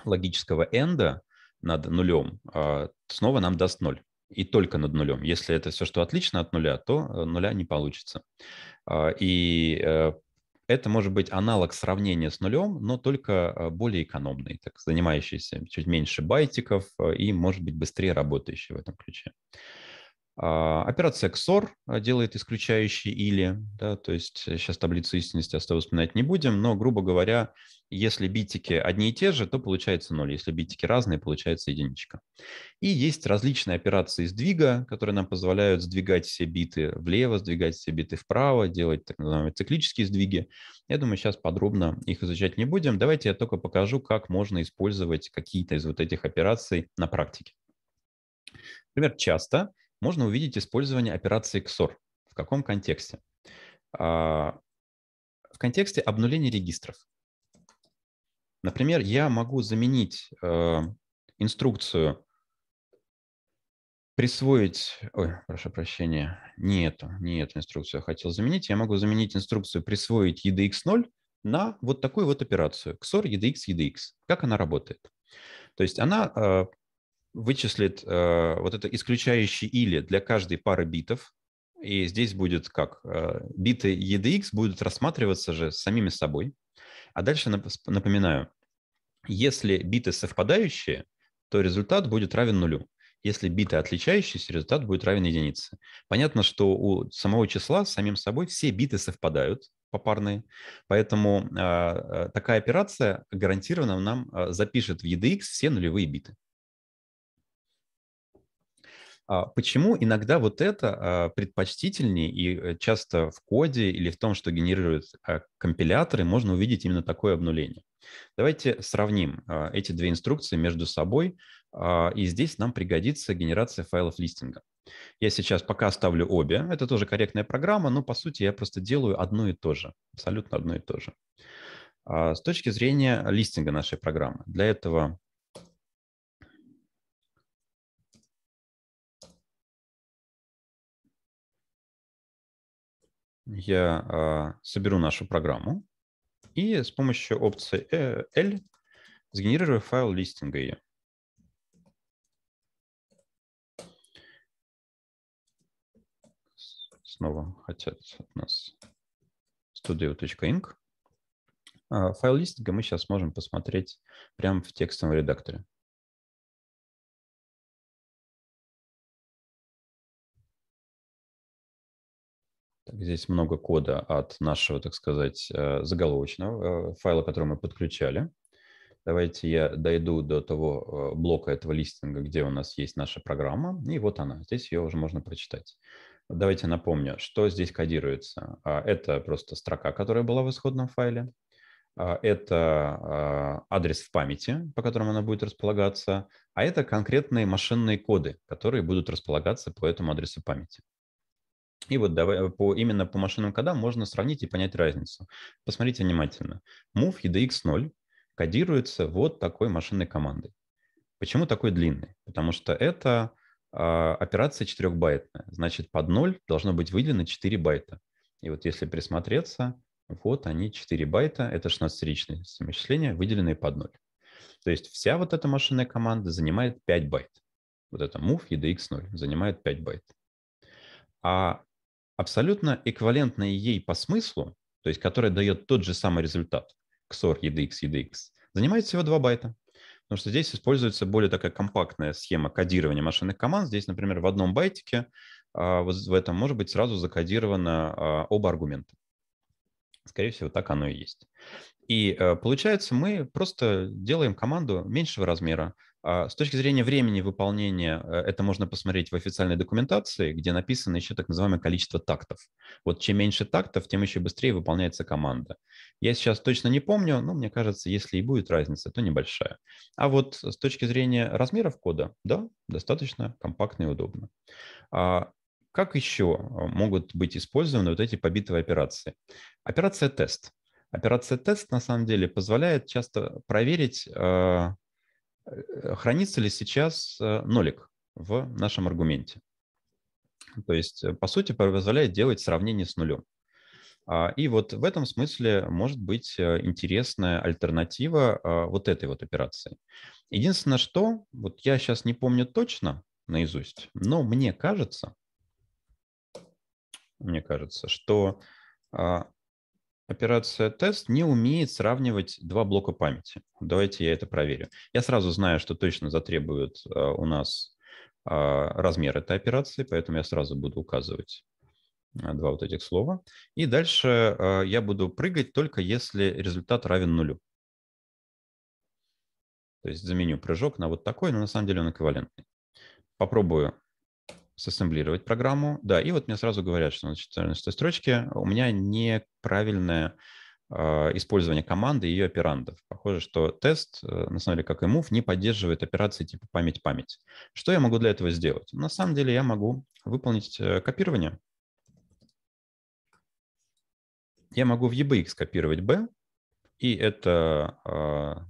логического энда над нулем э, снова нам даст ноль. И только над нулем. Если это все, что отлично от нуля, то э, нуля не получится. И это может быть аналог сравнения с нулем, но только а, более экономный, так, занимающийся чуть меньше байтиков э, и, может быть, быстрее работающий в этом ключе. А, операция XOR а, делает исключающие или, да, то есть сейчас э, таблицу истинности особо вспоминать не будем, но, грубо говоря, если битики одни и те же, то получается 0, если битики разные, получается единичка. И есть различные операции сдвига, которые нам позволяют сдвигать все биты влево, сдвигать все биты вправо, делать так называемые циклические сдвиги. Я думаю, сейчас подробно их изучать не будем. Давайте я только покажу, как можно использовать какие-то из вот этих операций на практике. Например, часто можно увидеть использование операции XOR. В каком контексте? А, в контексте обнуления регистров. Например, я могу заменить э, инструкцию присвоить, ой, прошу прощения, не эту, не эту инструкцию я хотел заменить, я могу заменить инструкцию присвоить EDX0 на вот такую вот операцию XOR EDX EDX. Как она работает? То есть она э, вычислит э, вот это исключающее или для каждой пары битов. И здесь будет как? Э, биты EDX будут рассматриваться же самими собой. А дальше напоминаю, если биты совпадающие, то результат будет равен нулю. Если биты отличающиеся, результат будет равен единице. Понятно, что у самого числа самим собой все биты совпадают попарные, поэтому э, э такая операция гарантированно нам э, запишет в EDX все нулевые биты. А почему иногда вот это а, предпочтительнее и э, часто в коде или в том, что генерируют а, компиляторы, можно увидеть именно такое обнуление? Давайте сравним эти две инструкции между собой, и здесь нам пригодится генерация файлов листинга. Я сейчас пока оставлю обе, это тоже корректная программа, но по сути я просто делаю одно и то же, абсолютно одно и то же. С точки зрения листинга нашей программы, для этого я а, соберу нашу программу и с помощью опции L э, сгенерирую файл листинга ее. Снова хотят от нас studio.inc. А, файл листинга мы сейчас можем посмотреть прямо в текстовом редакторе. Здесь много кода от нашего, так сказать, э, заголовочного э, файла, который мы подключали. Давайте я дойду до того э, блока этого листинга, где у нас есть наша программа. И вот она. Здесь ее уже можно прочитать. Давайте напомню, что здесь кодируется. А, это просто строка, которая была в исходном файле. А, это адрес в памяти, по которому она будет располагаться. А это конкретные машинные коды, которые будут располагаться по этому адресу памяти. И вот давай, по, именно по машинным кодам можно сравнить и понять разницу. Посмотрите внимательно. Move EDX0 кодируется вот такой машинной командой. Почему такой длинный? Потому что это э, операция 4-байтная. Значит, под 0 должно быть выделено 4 байта. И вот если присмотреться, вот они 4 байта, это 16-ричные совмещения, выделенные под 0. То есть вся вот эта машинная команда занимает 5 байт. Вот это move EDX0 занимает 5 байт. А абсолютно эквивалентная ей по смыслу, то есть которая дает тот же самый результат, XOR, EDX, EDX, занимает всего 2 байта. Потому что здесь используется более такая компактная схема кодирования машинных команд. Здесь, например, в одном байтике а, вот в этом может быть сразу закодировано а, оба аргумента. Скорее всего, так оно и есть. И э, получается, мы просто делаем команду меньшего размера, а, с точки зрения времени выполнения, э, это можно посмотреть в официальной документации, где написано еще так называемое количество тактов. Вот чем меньше тактов, тем еще быстрее выполняется команда. Я сейчас точно не помню, но мне кажется, если и будет разница, то небольшая. А вот с точки зрения размеров кода, да, достаточно компактно и удобно. А Как еще э, могут быть использованы вот эти побитые операции? Операция тест. Операция тест на самом деле позволяет часто проверить э, Э, э, хранится ли сейчас э, нолик в нашем аргументе. То есть, по сути, позволяет делать сравнение с нулем. А, и вот в этом смысле может быть интересная альтернатива а, вот этой вот операции. Единственное, что, вот я сейчас не помню точно наизусть, но мне кажется, мне кажется, что а, операция тест не умеет сравнивать два блока памяти. Давайте я это проверю. Я сразу знаю, что точно затребует э, у нас а, размер этой операции, поэтому я сразу буду указывать э, два вот этих слова. И дальше э, я буду прыгать только если результат равен нулю. То есть заменю прыжок на вот такой, но на самом деле он эквивалентный. Попробую сассемблировать программу. Да, и вот мне сразу говорят, что э, на шестой строчке у меня неправильное а, использование команды и ее операндов. Похоже, что тест, э, на самом деле, как и move, не поддерживает операции типа память-память. Что я могу для этого сделать? На самом деле я могу выполнить э, копирование. Я могу в EBX копировать B, и это а,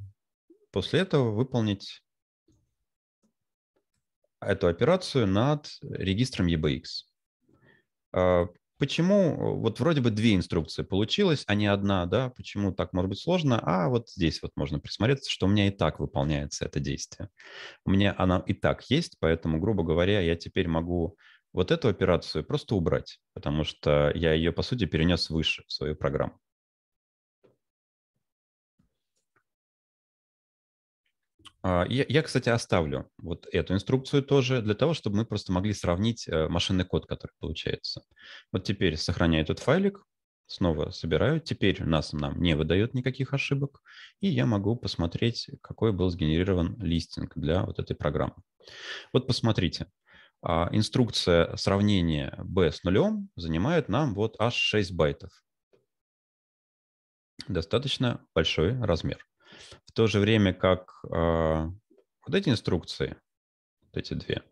после этого выполнить эту операцию над регистром EBX. А, почему вот вроде бы две инструкции получилось, а не одна, да? Почему так может быть сложно? А вот здесь вот можно присмотреться, что у меня и так выполняется это действие. У меня она и так есть, поэтому, грубо говоря, я теперь могу вот эту операцию просто убрать, потому что я ее, по сути, перенес выше в свою программу. А, я, кстати, оставлю вот эту инструкцию тоже для того, чтобы мы просто могли сравнить э, машинный код, который получается. Вот теперь сохраняю этот файлик, снова собираю. Теперь нас нам не выдает никаких ошибок, и я могу посмотреть, какой был сгенерирован листинг для вот этой программы. Вот посмотрите, а, инструкция сравнения B с нулем занимает нам вот аж 6 байтов. Достаточно большой размер. В то же время как а, вот эти инструкции, вот эти две,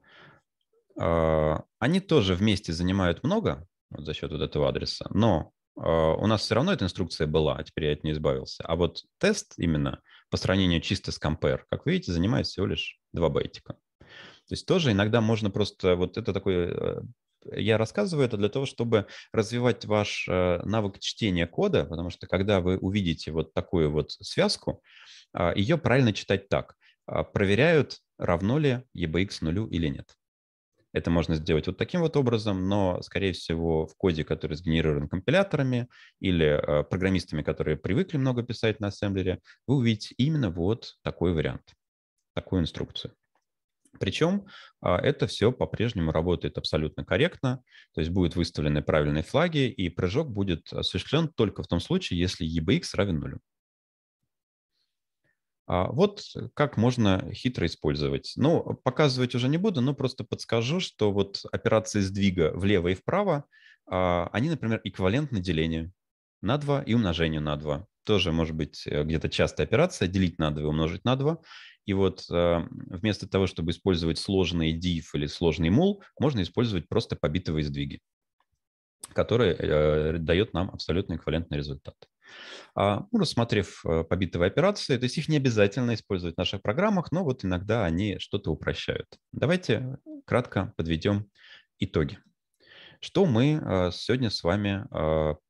а, они тоже вместе занимают много вот за счет вот этого адреса, но а, у нас все равно эта инструкция была, а теперь я от нее избавился. А вот тест именно по сравнению чисто с compare, как вы видите, занимает всего лишь 2 байтика. То есть тоже иногда можно просто, вот это такой я рассказываю это для того, чтобы развивать ваш э, навык чтения кода, потому что когда вы увидите вот такую вот связку, а, ее правильно читать так. А, проверяют, равно ли EBX нулю или нет. Это можно сделать вот таким вот образом, но, скорее всего, в коде, который сгенерирован компиляторами или э, программистами, которые привыкли много писать на ассемблере, вы увидите именно вот такой вариант, такую инструкцию. Причем а, это все по-прежнему работает абсолютно корректно, то есть будут выставлены правильные флаги, и прыжок будет осуществлен только в том случае, если EBX равен нулю. А вот как можно хитро использовать. Ну, показывать уже не буду, но просто подскажу, что вот операции сдвига влево и вправо, а, они, например, эквивалентны делению на 2 и умножению на 2 тоже может быть э, где-то частая операция, делить на 2 и умножить на 2. И вот э, вместо того, чтобы использовать сложный div или сложный мул, можно использовать просто побитовые сдвиги, которые э, дает нам абсолютно эквивалентный результат. А, ну, рассмотрев побитовые операции, то есть их не обязательно использовать в наших программах, но вот иногда они что-то упрощают. Давайте кратко подведем итоги. Что мы сегодня с вами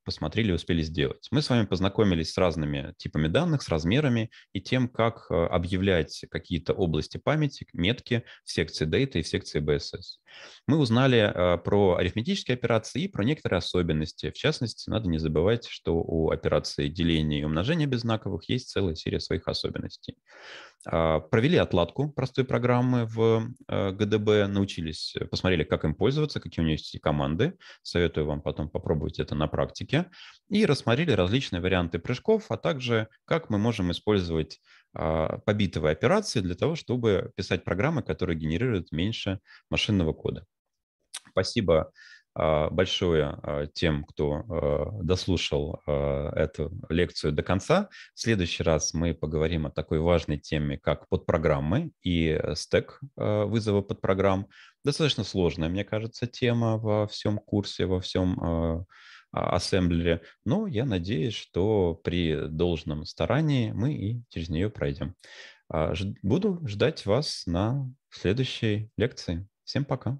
посмотрели успели сделать. Мы с вами познакомились с разными типами данных, с размерами и тем, как э, объявлять какие-то области памяти, метки в секции Data и в секции BSS. Мы узнали э, про арифметические операции и про некоторые особенности. В частности, надо не забывать, что у операции деления и умножения беззнаковых есть целая серия своих особенностей. А, провели отладку простой программы в ГДБ, э, научились, посмотрели, как им пользоваться, какие у нее есть команды. Советую вам потом попробовать это на практике практике и рассмотрели различные варианты прыжков, а также как мы можем использовать а, побитовые операции для того, чтобы писать программы, которые генерируют меньше машинного кода. Спасибо а, большое а, тем, кто дослушал эту лекцию до конца. В следующий раз мы поговорим о такой важной теме, как подпрограммы и стек вызова подпрограмм. Достаточно сложная, мне кажется, тема во всем курсе, во всем а, ассемблере, но я надеюсь, что при должном старании мы и через нее пройдем. А, буду ждать вас на следующей лекции. Всем пока.